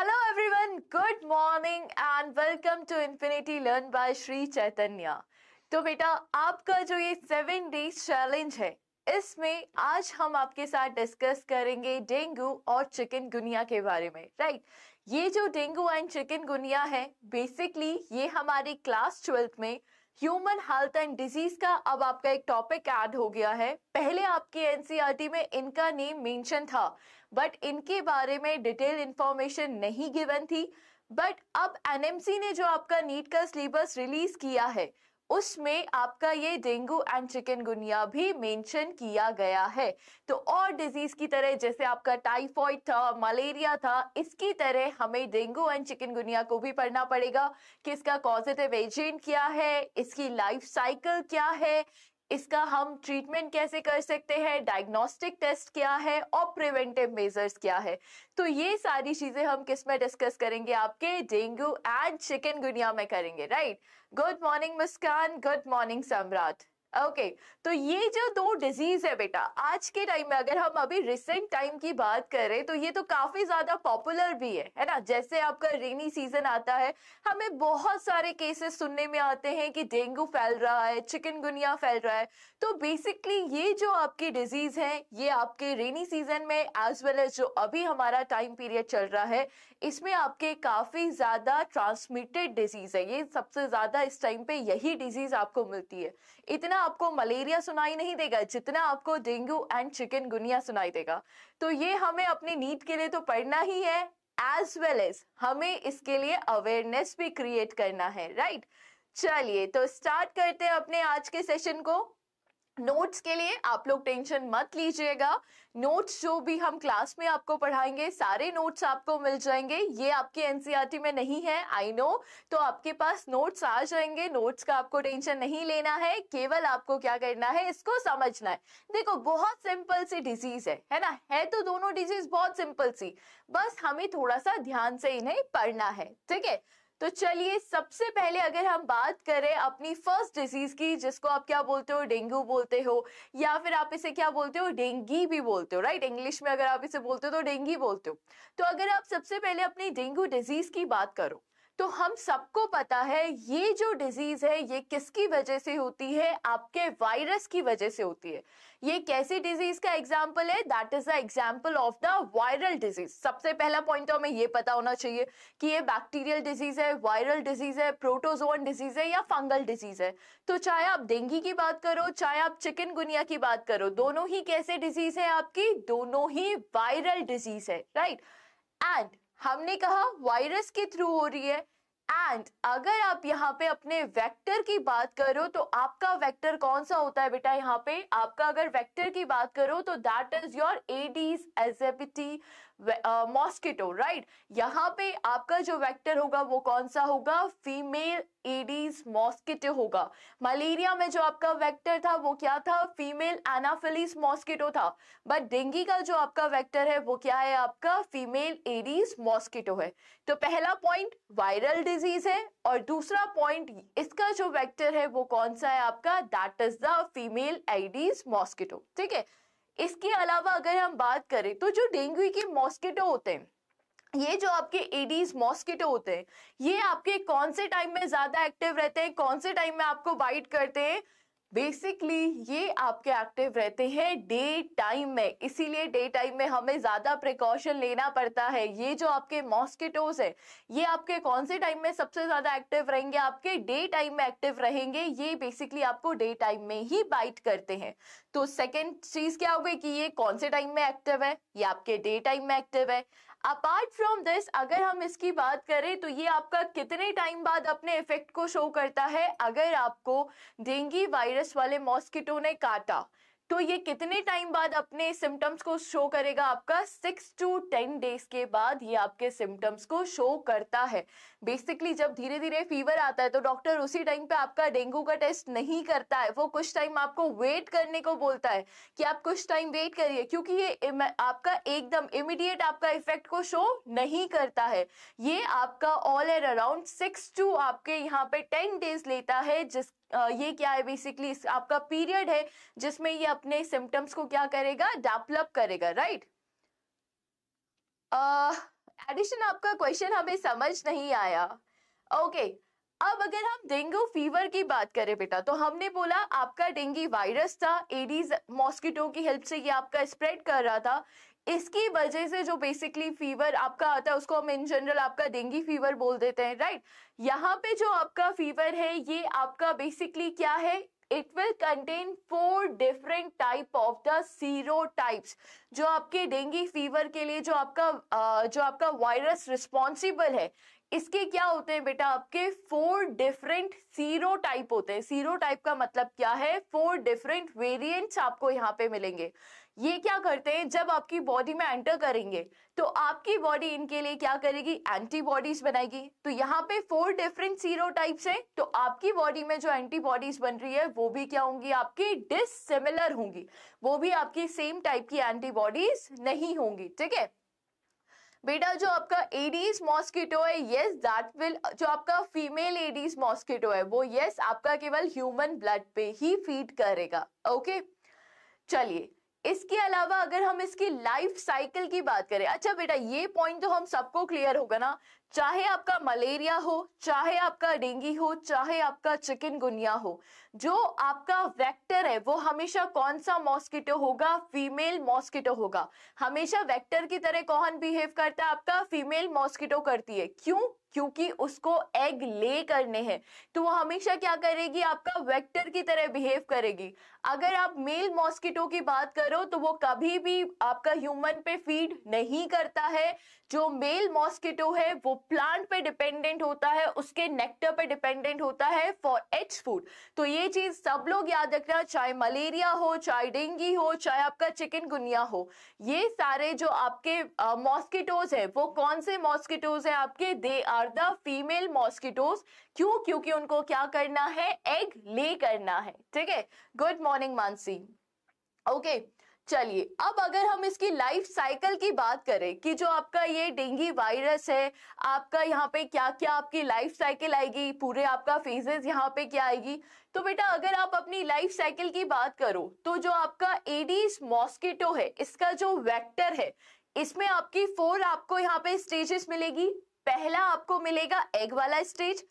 Hello everyone good morning and welcome to Infinity learn by Shri Chaitanya तो बेटा आपका जो ये सेवन डेज चैलेंज है इसमें आज हम आपके साथ डिस्कस करेंगे डेंगू और चिकन गुनिया के बारे में राइट ये जो डेंगू एंड चिकन गुनिया है बेसिकली ये हमारी क्लास ट्वेल्थ में ह्यूमन हेल्थ एंड डिजीज का अब आपका एक टॉपिक ऐड हो गया है पहले आपकी एनसीईआरटी e में इनका नेम मेंशन था बट इनके बारे में डिटेल इंफॉर्मेशन नहीं गिवन थी बट अब एनएमसी ने जो आपका नीट का सिलेबस रिलीज किया है उसमें आपका ये डेंगू एंड चिकनगुनिया भी मेंशन किया गया है तो और डिजीज की तरह जैसे आपका टाइफॉइड था मलेरिया था इसकी तरह हमें डेंगू एंड चिकनगुनिया को भी पढ़ना पड़ेगा कि इसका पॉजिटिव एजेंट क्या है इसकी लाइफ साइकिल क्या है इसका हम ट्रीटमेंट कैसे कर सकते हैं डायग्नोस्टिक टेस्ट क्या है और प्रिवेंटिव मेजर्स क्या है तो ये सारी चीज़ें हम किस में डिस्कस करेंगे आपके डेंगू एंड चिकन गुनिया में करेंगे right good morning Muskan good morning Samrat okay okay, तो ये जो दो डिजीज है बेटा आज के टाइम में अगर हम अभी रिसेंट टाइम की बात करें तो ये तो काफी ज्यादा पॉपुलर भी है है ना जैसे आपका रेनी सीजन आता है हमें बहुत सारे केसेस सुनने में आते हैं कि डेंगू फैल रहा है चिकनगुनिया फैल रहा है तो बेसिकली ये जो आपकी डिजीज है ये आपके रेनी सीजन में एज वेल एज जो अभी हमारा टाइम पीरियड चल रहा है इसमें आपके काफी ज्यादा ट्रांसमिटेड डिजीज है ये सबसे ज्यादा इस टाइम पे यही डिजीज आपको मिलती है इतना आपको मलेरिया सुनाई नहीं देगा जितना आपको डेंगू एंड चिकन गुनिया सुनाई देगा तो ये हमें अपनी नीट के लिए तो पढ़ना ही है एज वेल एज हमें इसके लिए अवेयरनेस भी क्रिएट करना है राइट right? चलिए तो स्टार्ट करते हैं अपने आज के सेशन को नोट्स के लिए आप लोग टेंशन मत लीजिएगा नोट्स जो भी हम क्लास में आपको पढ़ाएंगे सारे नोट्स आपको मिल जाएंगे ये आपके एनसीईआरटी e में नहीं है आई नो तो आपके पास नोट्स आ जाएंगे नोट्स का आपको टेंशन नहीं लेना है केवल आपको क्या करना है इसको समझना है देखो बहुत सिंपल सी डिजीज है है ना है तो दोनों डिजीज बहुत सिंपल सी बस हमें थोड़ा सा ध्यान से इन्हें पढ़ना है ठीक है तो चलिए सबसे पहले अगर हम बात करें अपनी फर्स्ट डिजीज की जिसको आप क्या बोलते हो डेंगू बोलते हो या फिर आप इसे क्या बोलते हो डेंगी भी बोलते हो राइट इंग्लिश में अगर आप इसे बोलते हो तो डेंगी बोलते हो तो अगर आप सबसे पहले अपनी डेंगू डिजीज की बात करो तो हम सबको पता है ये जो डिजीज है ये किसकी वजह से होती है आपके वायरस की वजह से होती है ये कैसी डिजीज का एग्जाम्पल है that is the example of the viral disease सबसे पहला पॉइंट तो हमें ये पता होना चाहिए कि ये बैक्टीरियल डिजीज है वायरल डिजीज है प्रोटोजोन डिजीज है या फंगल डिजीज है तो चाहे आप डेंगू की बात करो चाहे आप चिकन गुनिया की बात करो दोनों ही कैसे डिजीज है आपकी दोनों ही वायरल डिजीज है राइट right? एंड हमने कहा वायरस के थ्रू हो रही है एंड अगर आप यहाँ पे अपने वेक्टर की बात करो तो आपका वेक्टर कौन सा होता है बेटा यहाँ पे आपका अगर वेक्टर की बात करो तो that is your Aedes aegypti mosquito right यहाँ पे आपका जो वेक्टर होगा वो कौन सा होगा फीमेल एडीज मॉस्किटो होगा मलेरिया में जो आपका वेक्टर था वो क्या था फीमेल एनाफिलीज मॉस्किटो था बट डेंगी का जो आपका वेक्टर है वो क्या है आपका फीमेल एडीज मॉस्किटो है तो पहला पॉइंट वायरल डिजीज है और दूसरा पॉइंट इसका जो वेक्टर है वो कौन सा है आपका that is the female Aedes mosquito ठीक है इसके अलावा अगर हम बात करें तो जो डेंगू के मॉस्किटो होते हैं ये जो आपके एडीज मॉस्किटो होते हैं ये आपके कौन से टाइम में ज्यादा एक्टिव रहते हैं कौन से टाइम में आपको बाइट करते हैं बेसिकली ये आपके एक्टिव रहते हैं डे टाइम में इसीलिए डे टाइम में हमें ज़्यादा प्रिकॉशन लेना पड़ता है ये जो आपके मॉस्किटोज है ये आपके कौन से टाइम में सबसे ज़्यादा एक्टिव रहेंगे आपके डे टाइम में एक्टिव रहेंगे ये बेसिकली आपको डे टाइम में ही बाइट करते हैं तो सेकेंड चीज़ क्या हो गई कि ये कौन से टाइम में एक्टिव है ये आपके डे टाइम में एक्टिव है अपार्ट फ्रॉम दिस अगर हम इसकी बात करें तो ये आपका कितने टाइम बाद अपने इफेक्ट को शो करता है अगर आपको डेंगी वायरस वायरस वाले मॉस्किटो ने काटा तो ये कितने टाइम बाद अपने सिम्टम्स को शो करेगा आपका सिक्स टू टेन डेज के बाद ये आपके सिम्टम्स को शो करता है बेसिकली जब धीरे धीरे फीवर आता है तो डॉक्टर उसी टाइम पे आपका डेंगू का टेस्ट नहीं करता है वो कुछ टाइम आपको वेट करने को बोलता है कि आप कुछ टाइम वेट करिए क्योंकि ये आपका एकदम इमिडिएट आपका इफेक्ट को शो नहीं करता है ये आपका all and around six to आपके यहाँ पे टेन डेज लेता है जिस ये क्या है बेसिकली आपका पीरियड है जिसमें ये अपने सिम्टम्स को क्या करेगा डेवलप करेगा राइट एडिशन आपका क्वेश्चन हमें समझ नहीं आया ओके okay. अब अगर हम डेंगू फीवर की बात करें बेटा तो हमने बोला आपका डेंगू वायरस था एडीज मॉस्किटो की हेल्प से ये आपका स्प्रेड कर रहा था इसकी वजह से जो बेसिकली फीवर आपका आता है उसको हम इन जनरल आपका डेंगी फीवर बोल देते हैं राइट यहाँ पे जो आपका फीवर है ये आपका बेसिकली क्या है it will contain four different type of the serotypes जो आपके डेंगी फीवर के लिए जो आपका जो आपका वायरस रिस्पॉन्सिबल है इसके क्या होते हैं बेटा आपके फोर डिफरेंट सीरो टाइप होते हैं सीरो टाइप का मतलब क्या है फोर डिफरेंट वेरिएंट्स आपको यहाँ पे मिलेंगे ये क्या करते हैं जब आपकी बॉडी में एंटर करेंगे तो आपकी बॉडी इनके लिए क्या करेगी एंटीबॉडीज बनाएगी तो यहाँ पे फोर डिफरेंट सीरो टाइप्स हैं तो आपकी बॉडी में जो एंटीबॉडीज बन रही है वो भी क्या होंगी आपकी डिसिमिलर होंगी वो भी आपकी सेम टाइप की एंटीबॉडीज नहीं होंगी ठीक है बेटा जो आपका एडीज मॉस्किटो है यस दैट विल जो आपका फीमेल एडीज मॉस्किटो है वो यस yes, आपका केवल ह्यूमन ब्लड पे ही फीड करेगा ओके चलिए इसके अलावा अगर हम इसकी लाइफ साइकिल की बात करें अच्छा बेटा ये पॉइंट तो हम सबको क्लियर होगा ना चाहे आपका मलेरिया हो चाहे आपका डेंगू हो चाहे आपका चिकन गुनिया हो जो आपका वेक्टर है वो हमेशा कौन सा मॉस्किटो होगा फीमेल मॉस्किटो होगा हमेशा वेक्टर की तरह कौन बिहेव करता है आपका फीमेल मॉस्किटो करती है क्यों क्योंकि उसको एग ले करने हैं तो वो हमेशा क्या करेगी आपका वेक्टर की तरह बिहेव करेगी अगर आप मेल मॉस्किटो की बात करो तो वो कभी भी आपका ह्यूमन पे फीड नहीं करता है जो मेल मॉस्किटो है वो प्लांट पे डिपेंडेंट होता है उसके नेक्टर पे डिपेंडेंट होता है फॉर एच फूड तो ये चीज सब लोग याद रखना चाहे मलेरिया हो चाहे डेंगू हो चाहे आपका चिकन गुनिया हो ये सारे जो आपके मॉस्किटोज है वो कौन से मॉस्किटोज है आपके they are the female mosquitoes क्यों क्योंकि उनको क्या करना है एग ले करना है ठीक है good morning Mansi okay okay. चलिए अब अगर हम इसकी लाइफ साइकिल की बात करें कि जो आपका ये डेंगू वायरस है आपका यहाँ पे क्या क्या आपकी लाइफ साइकिल आएगी पूरे आपका फेजेस यहाँ पे क्या आएगी तो बेटा अगर आप अपनी लाइफ साइकिल की बात करो तो जो आपका एडीज मॉस्किटो है इसका जो वेक्टर है इसमें आपकी फोर आपको यहाँ पे स्टेजेस मिलेगी पहला आपको मिलेगा एग वाला स्टेज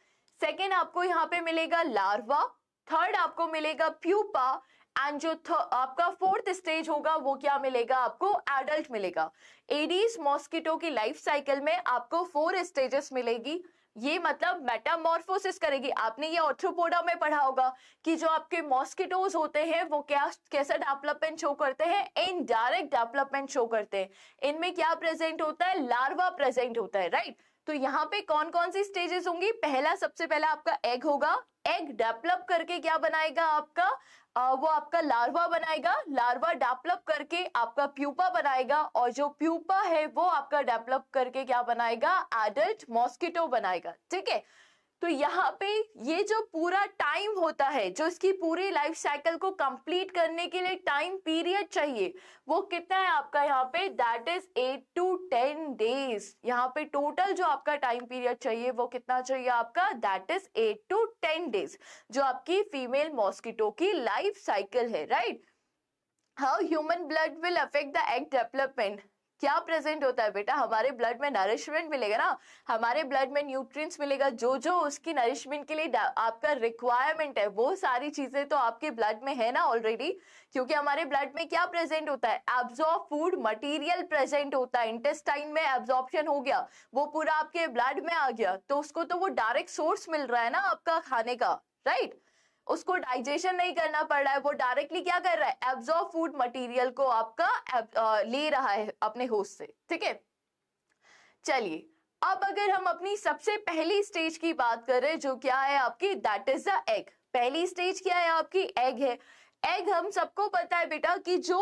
सेकेंड आपको यहाँ पे मिलेगा लार्वा थर्ड आपको मिलेगा प्यूपा एंड जो आपका फोर्थ स्टेज होगा वो क्या मिलेगा आपको एडल्ट मिलेगा एडीज मॉस्किटो की लाइफ साइकिल में आपको फोर स्टेजेस मिलेगी ये मतलब मेटामॉर्फोसिस करेगी आपने ये ऑर्थ्रोपोडा में पढ़ा होगा कि जो आपके मॉस्किटोज होते हैं वो क्या कैसा डेवलपमेंट शो करते हैं इनडायरेक्ट डेवलपमेंट शो करते हैं इनमें क्या प्रेजेंट होता है लार्वा प्रेजेंट होता है राइट तो यहाँ पे कौन कौन सी स्टेजेस होंगी पहला सबसे पहला आपका एग होगा एग डेवलप करके क्या बनाएगा आपका वो आपका लार्वा बनाएगा लार्वा डेवलप करके आपका प्यूपा बनाएगा और जो प्यूपा है वो आपका डेवलप करके क्या बनाएगा एडल्ट मॉस्किटो बनाएगा ठीक है तो यहाँ पे ये जो पूरा टाइम होता है जो इसकी पूरी लाइफ साइकिल को कंप्लीट करने के लिए टाइम पीरियड चाहिए वो कितना है आपका यहाँ पे that is eight to ten days यहाँ पे टोटल जो आपका टाइम पीरियड चाहिए वो कितना चाहिए आपका that is eight to ten days जो आपकी फीमेल मॉस्किटो की लाइफ साइकिल है right how human blood will affect the egg development क्या प्रेजेंट होता है बेटा हमारे ब्लड में नरिशमेंट मिलेगा ना हमारे ब्लड में न्यूट्रिएंट्स मिलेगा जो जो उसकी नरिशमेंट के लिए आपका रिक्वायरमेंट है वो सारी चीजें तो आपके ब्लड में है ना ऑलरेडी क्योंकि हमारे ब्लड में क्या प्रेजेंट होता है एब्जॉर्ब फूड मटेरियल प्रेजेंट होता है इंटेस्टाइन में एब्जॉर्प्शन हो गया वो पूरा आपके ब्लड में आ गया तो उसको तो वो डायरेक्ट सोर्स मिल रहा है ना आपका खाने का राइट right? उसको डाइजेशन नहीं करना पड़ रहा है वो डायरेक्टली क्या कर रहा है एब्जॉर्ब फूड मटेरियल को आपका ले रहा है अपने होस्ट से ठीक है चलिए अब अगर हम अपनी सबसे पहली स्टेज की बात करें जो क्या है आपकी दैट इज द एग पहली स्टेज क्या है आपकी एग है एग हम सबको पता है बेटा कि जो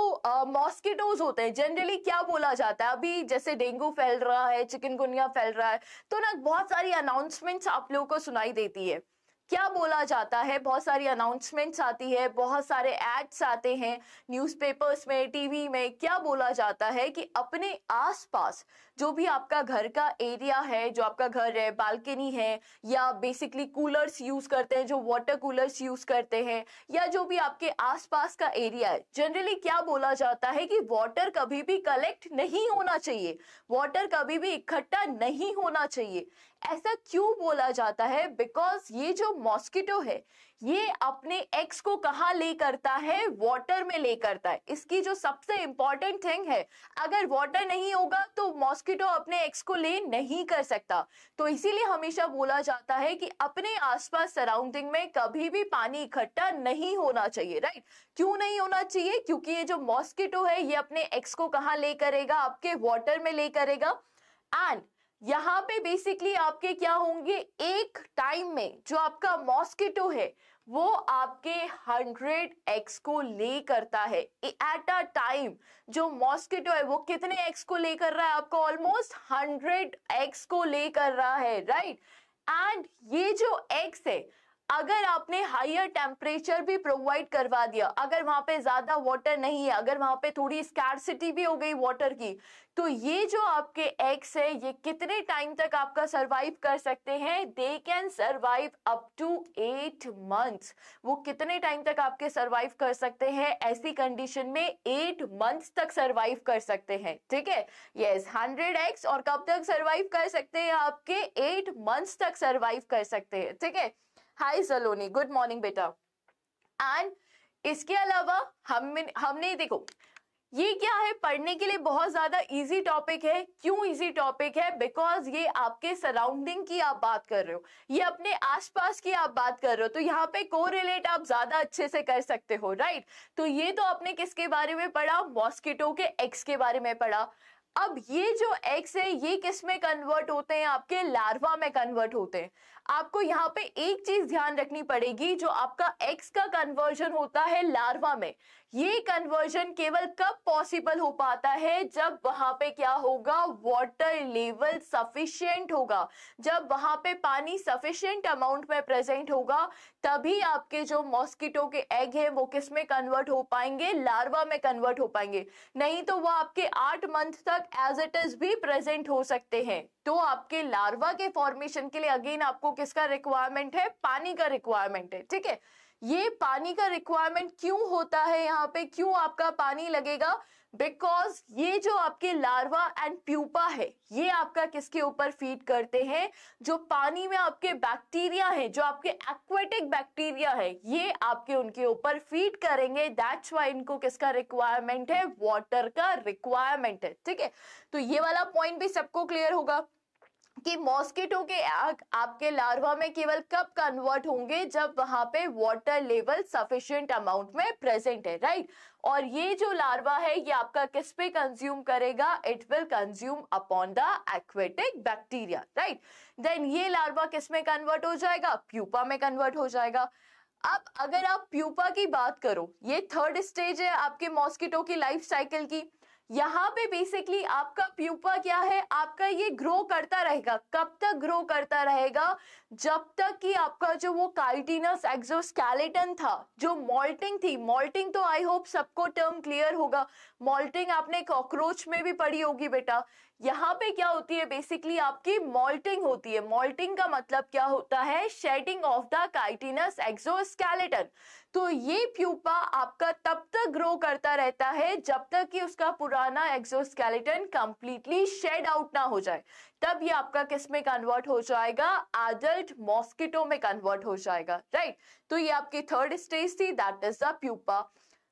मॉस्किटोज होते हैं जनरली क्या बोला जाता है अभी जैसे डेंगू फैल रहा है चिकनगुनिया फैल रहा है तो ना बहुत सारी अनाउंसमेंट्स आप लोगों को सुनाई देती है क्या बोला जाता है बहुत सारी अनाउंसमेंट्स आती है बहुत सारे एड्स आते हैं न्यूज़पेपर्स में टीवी में क्या बोला जाता है कि अपने आसपास जो भी आपका घर का एरिया है जो आपका घर है बालकनी है या बेसिकली कूलर्स यूज करते हैं जो वाटर कूलर्स यूज करते हैं या जो भी आपके आसपास का एरिया है जनरली क्या बोला जाता है कि वाटर कभी भी कलेक्ट नहीं होना चाहिए वाटर कभी भी इकट्ठा नहीं होना चाहिए ऐसा क्यों बोला जाता है बिकॉज ये जो मॉस्किटो है ये अपने एक्स को कहा ले करता है वाटर में ले करता है इसकी जो सबसे इंपॉर्टेंट थिंग है अगर वाटर नहीं होगा तो मॉस्किटो अपने एक्स को ले नहीं कर सकता तो इसीलिए हमेशा बोला जाता है कि अपने आसपास सराउंडिंग में कभी भी पानी इकट्ठा नहीं होना चाहिए राइट क्यों नहीं होना चाहिए क्योंकि ये जो मॉस्किटो है ये अपने एक्स को कहा ले करेगा आपके वॉटर में ले करेगा एंड यहाँ पे बेसिकली आपके क्या होंगे एक टाइम में जो आपका मॉस्किटो है वो आपके हंड्रेड एक्स को ले करता है एट अ टाइम जो मॉस्किटो है वो कितने एक्स को ले कर रहा है आपको ऑलमोस्ट हंड्रेड एक्स को ले कर रहा है राइट right? एंड ये जो एक्स है अगर आपने हाइयर टेम्परेचर भी प्रोवाइड करवा दिया अगर वहां पे ज्यादा वाटर नहीं है अगर वहां पे थोड़ी स्कैरसिटी भी हो गई वाटर की तो ये जो आपके एग्स है ये कितने टाइम तक आपका सरवाइव कर सकते हैं they can survive up to eight months वो कितने टाइम तक आपके सरवाइव कर सकते हैं ऐसी कंडीशन में एट मंथ्स तक सरवाइव कर सकते हैं ठीक है यस हंड्रेड एग्स और कब तक सरवाइव कर सकते हैं आपके एट मंथ्स तक सरवाइव कर सकते हैं ठीक है हाई सलोनी गुड मॉर्निंग बेटा एंड इसके अलावा हम हमने देखो ये क्या है पढ़ने के लिए बहुत ज्यादा इजी टॉपिक है क्यों इजी टॉपिक है बिकॉज ये आपके सराउंडिंग की आप बात कर रहे हो ये अपने आसपास की आप बात कर रहे हो तो यहाँ पे को रिलेट आप ज्यादा अच्छे से कर सकते हो राइट तो ये तो आपने किसके बारे में पढ़ा मॉस्किटो के एक्स के बारे में पढ़ा अब ये जो एग्स है ये किस में कन्वर्ट होते हैं आपके लार्वा में कन्वर्ट होते हैं आपको यहाँ पे एक चीज ध्यान रखनी पड़ेगी जो आपका एक्स का कन्वर्जन होता है लार्वा में ये कन्वर्जन केवल कब पॉसिबल हो पाता है जब वहां पे क्या होगा वाटर लेवल सफिशियंट होगा जब वहां पे पानी सफिशियंट अमाउंट में प्रेजेंट होगा तभी आपके जो मॉस्किटो के एग है वो किस में कन्वर्ट हो पाएंगे लार्वा में कन्वर्ट हो पाएंगे नहीं तो वो आपके आठ मंथ तक एज इट इज भी प्रेजेंट हो सकते हैं तो आपके लार्वा के फॉर्मेशन के लिए अगेन आपको किसका रिक्वायरमेंट है पानी का रिक्वायरमेंट है ठीक है ये पानी का रिक्वायरमेंट क्यों होता है यहाँ पे क्यों आपका पानी लगेगा बिकॉज ये जो आपके लार्वा एंड प्यूपा है ये आपका किसके ऊपर फीड करते हैं जो पानी में आपके बैक्टीरिया है जो आपके एक्वेटिक बैक्टीरिया है ये आपके उनके ऊपर फीड करेंगे दैट्स वाई इनको किसका रिक्वायरमेंट है वॉटर का रिक्वायरमेंट है ठीक है तो ये वाला पॉइंट भी सबको क्लियर होगा कि मॉस्किटो के आग आपके लार्वा में केवल कब कन्वर्ट होंगे जब वहां पे वाटर लेवल सफिशिएंट अमाउंट में प्रेजेंट है राइट और ये जो लार्वा है ये आपका किस पे कंज्यूम करेगा it will consume upon the aquatic bacteria right then ये लार्वा किस में कन्वर्ट हो जाएगा प्यूपा में कन्वर्ट हो जाएगा अब अगर आप प्यूपा की बात करो ये थर्ड स्टेज है आपके मॉस्किटो की लाइफ साइकिल की यहाँ पे बेसिकली आपका प्यूपा क्या है आपका ये ग्रो करता रहेगा कब तक ग्रो करता रहेगा जब तक कि आपका जो वो काइटिनस एक्सोस्केलेटन था जो मॉल्टिंग थी मॉल्टिंग तो आई होप सबको टर्म क्लियर होगा मॉल्टिंग आपने कॉकरोच में भी पढ़ी होगी बेटा यहाँ पे क्या होती है बेसिकली आपकी मॉल्टिंग होती है मॉल्टिंग का मतलब क्या होता है shedding of the chitinous exoskeleton तो ये प्यूपा आपका तब तक ग्रो करता रहता है जब तक कि उसका पुराना एक्सोस्केलेटन कंप्लीटली शेड आउट ना हो जाए तब ये आपका किस में कन्वर्ट हो जाएगा एडल्ट मॉस्किटो में कन्वर्ट हो जाएगा राइट तो ये आपकी थर्ड स्टेज थी that is the pupa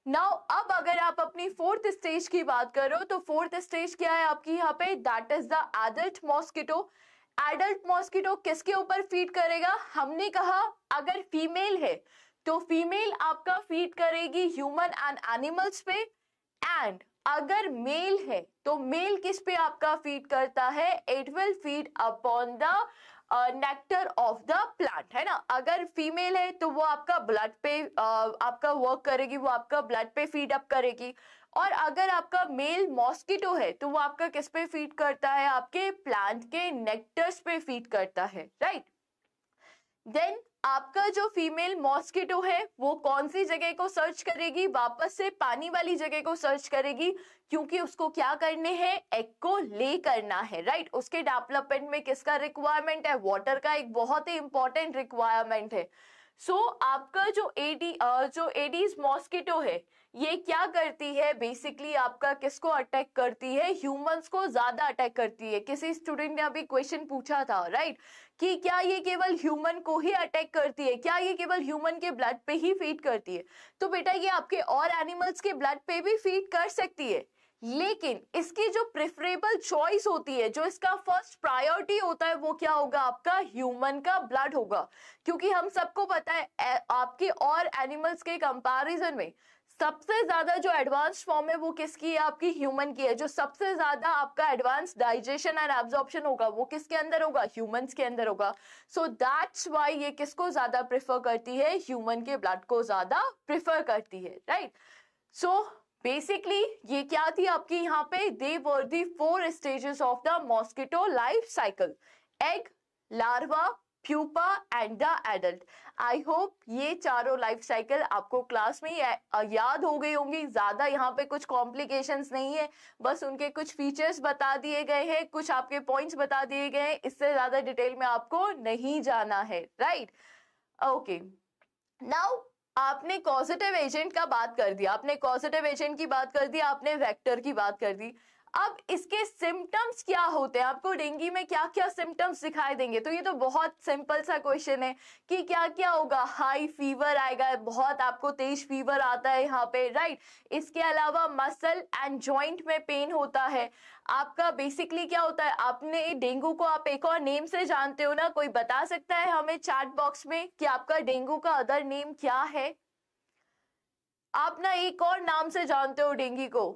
now अब अगर आप अपनी फोर्थ स्टेज की बात करो तो फोर्थ स्टेज क्या है आपकी यहाँ पे that is the adult mosquito adult mosquito किसके ऊपर फीड करेगा हमने कहा अगर फीमेल है तो फीमेल आपका फीड करेगी ह्यूमन एंड एनिमल्स पे एंड अगर मेल है तो मेल किस पे आपका फीड करता है it will feed upon the nectar of the plant है ना अगर फीमेल है तो वो आपका ब्लड पे uh, आपका वर्क करेगी वो आपका ब्लड पे फीड अप करेगी और अगर आपका मेल मॉस्किटो है तो वो आपका किस पे फीड करता है आपके प्लांट के नेक्टर्स पे फीड करता है राइट देन आपका जो फीमेल मॉस्किटो है वो कौन सी जगह को सर्च करेगी वापस से पानी वाली जगह को सर्च करेगी क्योंकि उसको क्या करने हैं एग को ले करना है राइट उसके डेवलपमेंट में किसका रिक्वायरमेंट है वाटर का एक बहुत ही इंपॉर्टेंट रिक्वायरमेंट है सो so, आपका जो एडी जो एडीज मॉस्किटो है ये क्या करती है बेसिकली आपका किसको अटैक करती है ह्यूमंस को ज्यादा अटैक करती है किसी स्टूडेंट ने अभी क्वेश्चन पूछा था राइट कि क्या ये केवल ह्यूमन को ही अटैक करती है क्या ये केवल ह्यूमन के ब्लड पे ही फीड करती है तो बेटा ये आपके और एनिमल्स के ब्लड पे भी फीड कर सकती है लेकिन इसकी जो प्रेफरेबल चॉइस होती है जो इसका फर्स्ट प्रायोरिटी होता है वो क्या होगा आपका ह्यूमन का ब्लड होगा क्योंकि हम सबको पता है आपके और एनिमल्स के कंपैरिजन में सबसे ज्यादा जो एडवांस फॉर्म है वो किसकी है आपकी ह्यूमन की है जो सबसे ज्यादा आपका एडवांस डाइजेशन एंड एब्जॉर्प्शन होगा वो किसके अंदर होगा ह्यूमंस के अंदर होगा सो दैट्स वाई ये किसको ज्यादा प्रिफर करती है ह्यूमन के ब्लड को ज्यादा प्रिफर करती है राइट सो बेसिकली ये क्या थी आपकी यहाँ पे they were the four stages of the mosquito life cycle egg larva pupa and the adult I hope ये चारों लाइफ साइकिल आपको क्लास में याद हो गई होंगी ज़्यादा यहाँ पे कुछ कॉम्प्लिकेशंस नहीं है बस उनके कुछ फीचर्स बता दिए गए हैं कुछ आपके पॉइंट्स बता दिए गए हैं इससे ज़्यादा डिटेल में आपको नहीं जाना है राइट ओके नाउ आपने कॉजिटिव एजेंट का बात कर दिया आपने कॉजिटिव एजेंट की बात कर दी आपने वेक्टर की बात कर दी अब इसके सिम्टम्स क्या होते हैं आपको डेंगू में क्या क्या सिम्टम्स दिखाई देंगे तो ये तो बहुत सिंपल सा क्वेश्चन है कि क्या क्या होगा हाई फीवर आएगा बहुत आपको तेज फीवर आता है यहाँ पे राइट इसके अलावा मसल एंड जॉइंट में पेन होता है आपका बेसिकली क्या होता है आपने डेंगू को आप एक और नेम से जानते हो ना कोई बता सकता है हमें चैट बॉक्स में कि आपका डेंगू का अदर नेम क्या है आप ना एक और नाम से जानते हो डेंगू को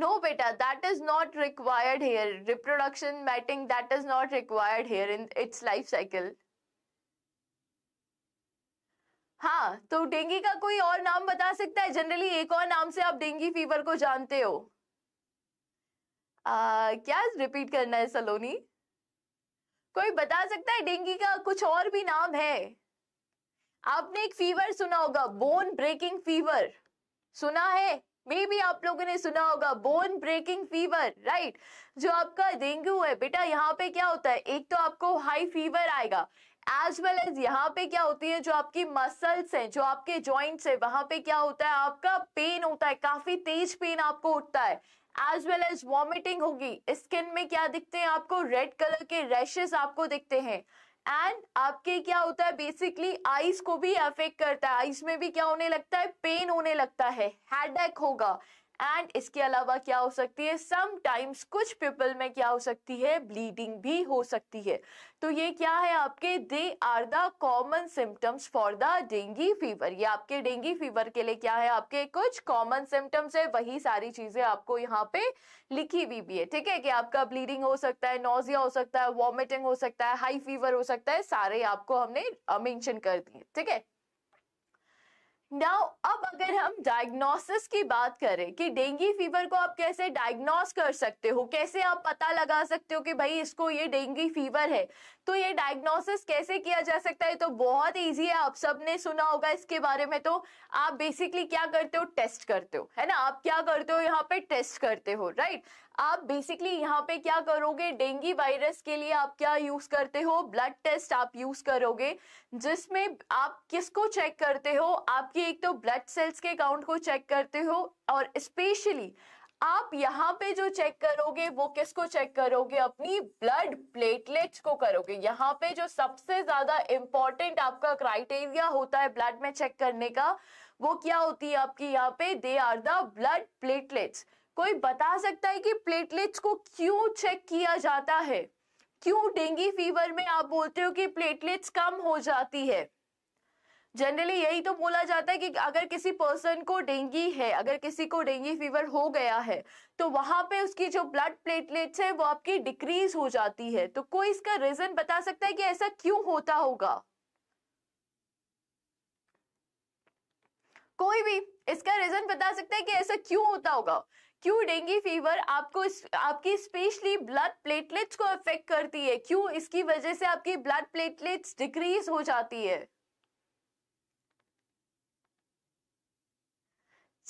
No beta, that is not required here. Reproduction, mating, that is not required here in its life cycle. हाँ तो डेंगी का कोई और नाम बता सकता है जनरली एक और नाम से आप डेंगी फीवर को जानते हो आ, क्या रिपीट करना है सलोनी कोई बता सकता है डेंगी का कुछ और भी नाम है आपने एक फीवर सुना होगा बोन ब्रेकिंग फीवर सुना है मे बी आप लोगों ने सुना होगा बोन ब्रेकिंग फीवर राइट जो आपका डेंगू है बेटा यहाँ पे क्या होता है एक तो आपको हाई फीवर आएगा एज वेल एज यहाँ पे क्या होती है जो आपकी मसल्स हैं जो आपके जॉइंट्स हैं वहां पे क्या होता है आपका पेन होता है काफी तेज पेन आपको उठता है एज वेल एज वॉमिटिंग होगी स्किन में क्या दिखते हैं आपको रेड कलर के रैशेस आपको दिखते हैं एंड आपके क्या होता है बेसिकली आइस को भी अफेक्ट करता है आइस में भी क्या होने लगता है पेन होने लगता है हेडेक होगा एंड इसके अलावा क्या हो सकती है समटाइम्स कुछ पीपल में क्या हो सकती है ब्लीडिंग भी हो सकती है तो ये क्या है आपके they are the common symptoms for the dengue fever ये आपके डेंगी फीवर के लिए क्या है आपके कुछ कॉमन सिम्टम्स है वही सारी चीजें आपको यहाँ पे लिखी हुई भी है ठीक है कि आपका ब्लीडिंग हो सकता है नोजिया हो सकता है वॉमिटिंग हो सकता है हाई फीवर हो सकता है सारे आपको हमने मेंशन कर दिए ठीक है नाउ अब अगर हम डायग्नोसिस की बात करें कि डेंगू फीवर को आप कैसे डायग्नोस कर सकते हो कैसे आप पता लगा सकते हो कि भाई इसको ये डेंगू फीवर है तो ये डायग्नोसिस कैसे किया जा सकता है तो बहुत इजी है आप सब ने सुना होगा इसके बारे में तो आप बेसिकली क्या करते हो टेस्ट करते हो है ना आप क्या करते हो यहाँ पे टेस्ट करते हो राइट आप बेसिकली यहाँ पे क्या करोगे डेंगी वायरस के लिए आप क्या यूज करते हो ब्लड टेस्ट आप यूज करोगे जिसमें आप किसको चेक करते हो आपके एक तो ब्लड सेल्स के काउंट को चेक करते हो और स्पेशली आप यहाँ पे जो चेक करोगे वो किसको चेक करोगे अपनी ब्लड प्लेटलेट्स को करोगे यहाँ पे जो सबसे ज्यादा इंपॉर्टेंट आपका क्राइटेरिया होता है ब्लड में चेक करने का वो क्या होती है आपकी यहाँ पे they are the blood platelets कोई बता सकता है कि प्लेटलेट्स को क्यों चेक किया जाता है क्यों डेंगू फीवर में आप बोलते हो कि प्लेटलेट्स कम हो जाती है जनरली यही तो बोला जाता है कि अगर किसी पर्सन को डेंगी है अगर किसी को डेंगी फीवर हो गया है तो वहां पे उसकी जो ब्लड प्लेटलेट्स है वो आपकी डिक्रीज हो जाती है तो कोई इसका रीजन बता सकता है कि ऐसा क्यों होता होगा कोई भी इसका रीजन बता सकता है कि ऐसा क्यों होता होगा क्यों डेंगू फीवर आपको आपकी स्पेशली ब्लड प्लेटलेट्स को अफेक्ट करती है क्यों इसकी वजह से आपकी ब्लड प्लेटलेट्स डिक्रीज हो जाती है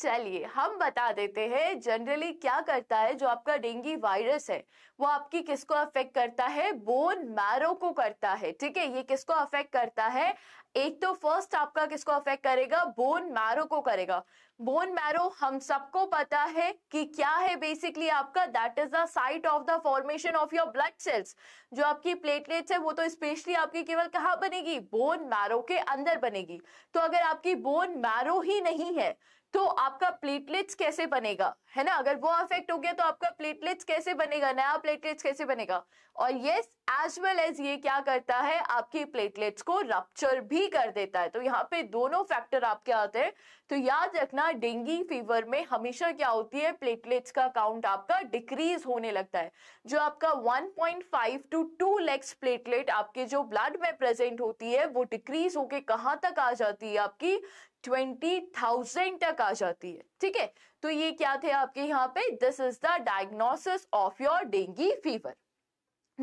चलिए हम बता देते हैं जनरली क्या करता है जो आपका डेंगी वायरस है वो आपकी किसको अफेक्ट करता है बोन मैरो को करता है ठीक है ये किसको अफेक्ट करता है एक तो फर्स्ट आपका किसको अफेक्ट करेगा बोन मैरो को करेगा बोन मैरो हम सबको पता है कि क्या है बेसिकली आपका that is the site of the formation of your blood cells जो आपकी प्लेटलेट्स है वो तो स्पेशली आपकी केवल कहाँ बनेगी बोन मैरो के अंदर बनेगी तो अगर आपकी बोन मैरो ही नहीं है तो आपका प्लेटलेट्स कैसे बनेगा है ना अगर वो अफेक्ट हो गया तो आपका प्लेटलेट्स कैसे बनेगा नया प्लेटलेट्स कैसे बनेगा और येस एज वेल एज ये क्या करता है आपकी प्लेटलेट्स को रप्चर भी कर देता है तो यहाँ पे दोनों फैक्टर आपके आते हैं तो याद रखना डेंगू फीवर में हमेशा क्या होती है प्लेटलेट्स का काउंट आपका डिक्रीज होने लगता है जो आपका 1.5 टू 2 लेक्स प्लेटलेट आपके जो ब्लड में प्रेजेंट होती है वो डिक्रीज होके कहाँ तक आ जाती है आपकी ट्वेंटी थाउजेंड तक आ जाती है ठीक है तो ये क्या थे आपके यहाँ पे this is the diagnosis of your dengue fever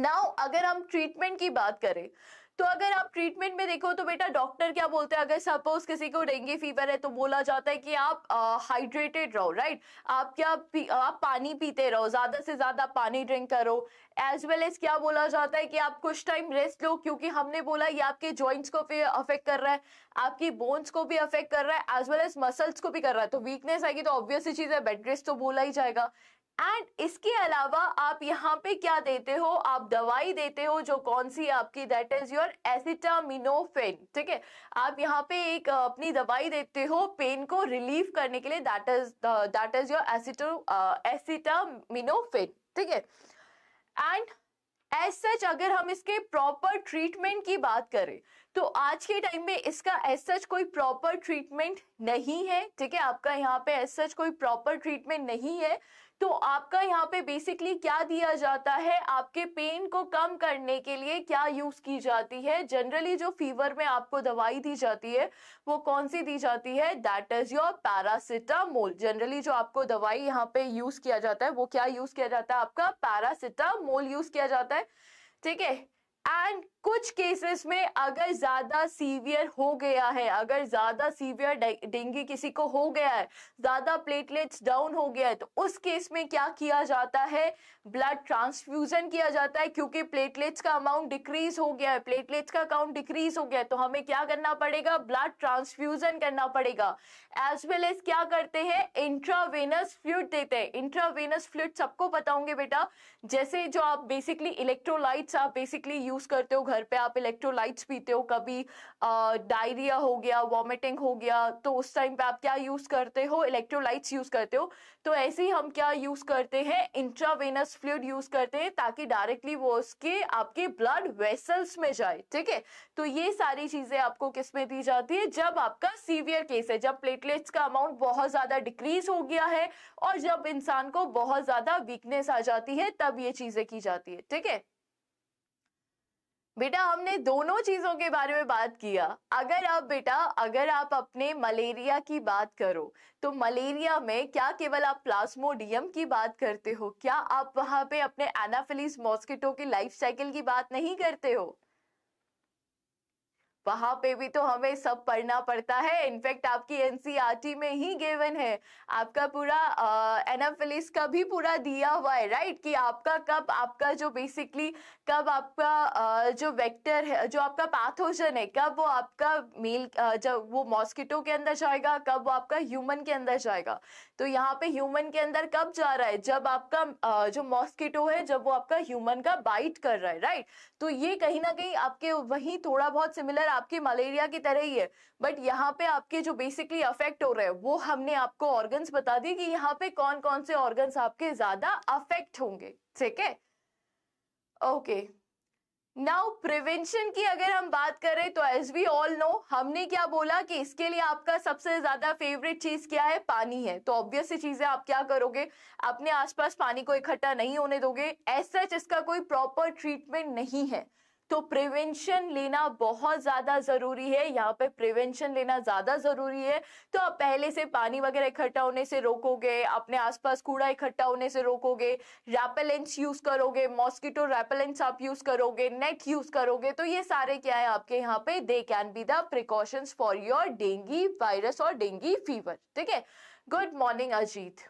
now अगर हम ट्रीटमेंट की बात करें तो अगर आप ट्रीटमेंट में देखो तो बेटा डॉक्टर क्या बोलते हैं अगर सपोज किसी को डेंगू फीवर है तो बोला जाता है कि आप हाइड्रेटेड रहो राइट आप क्या पी, आप पानी पीते रहो ज्यादा से ज्यादा पानी ड्रिंक करो एज वेल एज क्या बोला जाता है कि आप कुछ टाइम रेस्ट लो क्योंकि हमने बोला ये आपके जॉइंट्स को भी अफेक्ट कर रहा है आपकी बोन्स को भी अफेक्ट कर रहा है एज वेल एज मसल्स को भी कर रहा है तो वीकनेस आएगी तो ऑब्वियसली चीज है बेड रेस्ट तो बोला ही जाएगा एंड इसके अलावा आप यहाँ पे क्या देते हो आप दवाई देते हो जो कौन सी आपकी दैट इज योर एसिटामिनोफेन ठीक है आप यहाँ पे एक अपनी दवाई देते हो पेन को रिलीव करने के लिए that is that is your aceto acetaminophen ठीक है एंड एज सच अगर हम इसके प्रॉपर ट्रीटमेंट की बात करें तो आज के टाइम में इसका एज सच कोई प्रॉपर ट्रीटमेंट नहीं है ठीक है आपका यहाँ पे एज सच कोई प्रॉपर ट्रीटमेंट नहीं है तो आपका यहाँ पे बेसिकली क्या दिया जाता है आपके पेन को कम करने के लिए क्या यूज की जाती है जनरली जो फीवर में आपको दवाई दी जाती है वो कौन सी दी जाती है that is your paracetamol generally जो आपको दवाई यहाँ पे यूज किया जाता है वो क्या यूज किया जाता है आपका पैरासिटामोल यूज किया जाता है ठीक है एंड कुछ केसेस में अगर ज्यादा सीवियर हो गया है अगर ज्यादा सीवियर डेंगू किसी को हो गया है ज्यादा प्लेटलेट्स डाउन हो गया है तो उस केस में क्या किया जाता है ब्लड ट्रांसफ्यूजन किया जाता है क्योंकि प्लेटलेट्स का अमाउंट डिक्रीज हो गया है प्लेटलेट्स का अकाउंट डिक्रीज हो गया है तो हमें क्या करना पड़ेगा ब्लड ट्रांसफ्यूजन करना पड़ेगा एज वेल एज क्या करते हैं इंट्रावेनस फ्लूड देते हैं इंट्रावेनस फ्लूड सबको बताऊंगे बेटा जैसे जो आप बेसिकली इलेक्ट्रोलाइट्स आप बेसिकली यूज करते हो घर पे आप इलेक्ट्रोलाइट्स पीते हो कभी डायरिया हो गया वॉमिटिंग हो गया तो उस टाइम पे आप क्या यूज करते हो इलेक्ट्रोलाइट्स यूज करते हो तो ऐसे ही हम क्या यूज करते हैं इंट्रावेनस फ्लूड यूज करते हैं ताकि डायरेक्टली वो उसके आपके ब्लड वेसल्स में जाए ठीक है तो ये सारी चीजें आपको किस में दी जाती है जब आपका सीवियर केस है जब प्लेटलेट्स का अमाउंट बहुत ज्यादा डिक्रीज हो गया है और जब इंसान को बहुत ज्यादा वीकनेस आ जाती है तब ये चीजें की जाती है ठीक है बेटा हमने दोनों चीजों के बारे में बात किया अगर आप बेटा अगर आप अपने मलेरिया की बात करो तो मलेरिया में क्या केवल आप प्लास्मोडियम की बात करते हो क्या आप वहां पे अपने एनाफिलीस मॉस्किटो की लाइफ साइकिल की बात नहीं करते हो वहां पे भी तो हमें सब पढ़ना पड़ता है इनफैक्ट आपकी एनसीईआरटी e में ही गेवन है आपका पूरा एनाफिलिस का भी पूरा दिया हुआ है राइट कि आपका कब आपका जो बेसिकली कब आपका आ, जो वेक्टर है जो आपका पैथोजन है कब वो आपका मेल जब वो मॉस्किटो के अंदर जाएगा कब वो आपका ह्यूमन के अंदर जाएगा तो यहाँ पे ह्यूमन के अंदर कब जा रहा है जब आपका आ, जो मॉस्किटो है जब वो आपका ह्यूमन का बाइट कर रहा है राइट तो ये कहीं ना कहीं आपके वही थोड़ा बहुत सिमिलर आपके मलेरिया की तरह ही है बट यहाँ पे आपके जो बेसिकली अफेक्ट हो रहे हैं वो हमने आपको ऑर्गन्स बता दिए कि यहाँ पे कौन कौन से ऑर्गन्स आपके ज्यादा अफेक्ट होंगे ठीक है ओके नाउ प्रिवेंशन की अगर हम बात करें तो एज वी ऑल नो हमने क्या बोला कि इसके लिए आपका सबसे ज्यादा फेवरेट चीज क्या है पानी है तो ऑब्वियस चीज है आप क्या करोगे अपने आसपास पानी को इकट्ठा नहीं होने दोगे एज सच इसका कोई प्रॉपर ट्रीटमेंट नहीं है तो प्रिवेंशन लेना बहुत ज़्यादा ज़रूरी है यहाँ पे प्रिवेंशन लेना ज़्यादा ज़रूरी है तो आप पहले से पानी वगैरह इकट्ठा होने से रोकोगे अपने आसपास कूड़ा इकट्ठा होने से रोकोगे रैपेलेंट्स यूज़ करोगे मॉस्किटो रैपेलेंट्स आप यूज़ करोगे नेट यूज़ करोगे तो ये सारे क्या है आपके यहाँ पे they can be the precautions for your dengue virus और डेंगी फीवर ठीक है good morning Ajit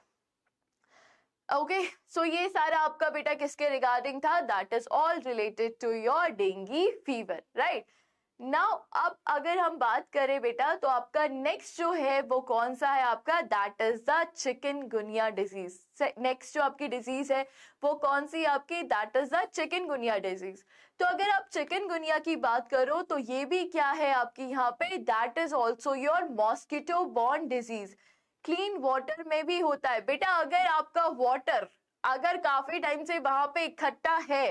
okay so ये सारा आपका बेटा किसके रिगार्डिंग था that is all related to your dengue fever right now अब अगर हम बात करें बेटा तो आपका नेक्स्ट जो है वो कौन सा है आपका that is the chikungunya disease next जो आपकी डिजीज है वो कौन सी आपकी that is the chikungunya disease तो अगर आप चिकन गुनिया की बात करो तो ये भी क्या है आपकी यहाँ पे that is also your mosquito borne disease clean water में भी होता है बेटा अगर आपका वाटर अगर काफी टाइम से वहां पे इकट्ठा है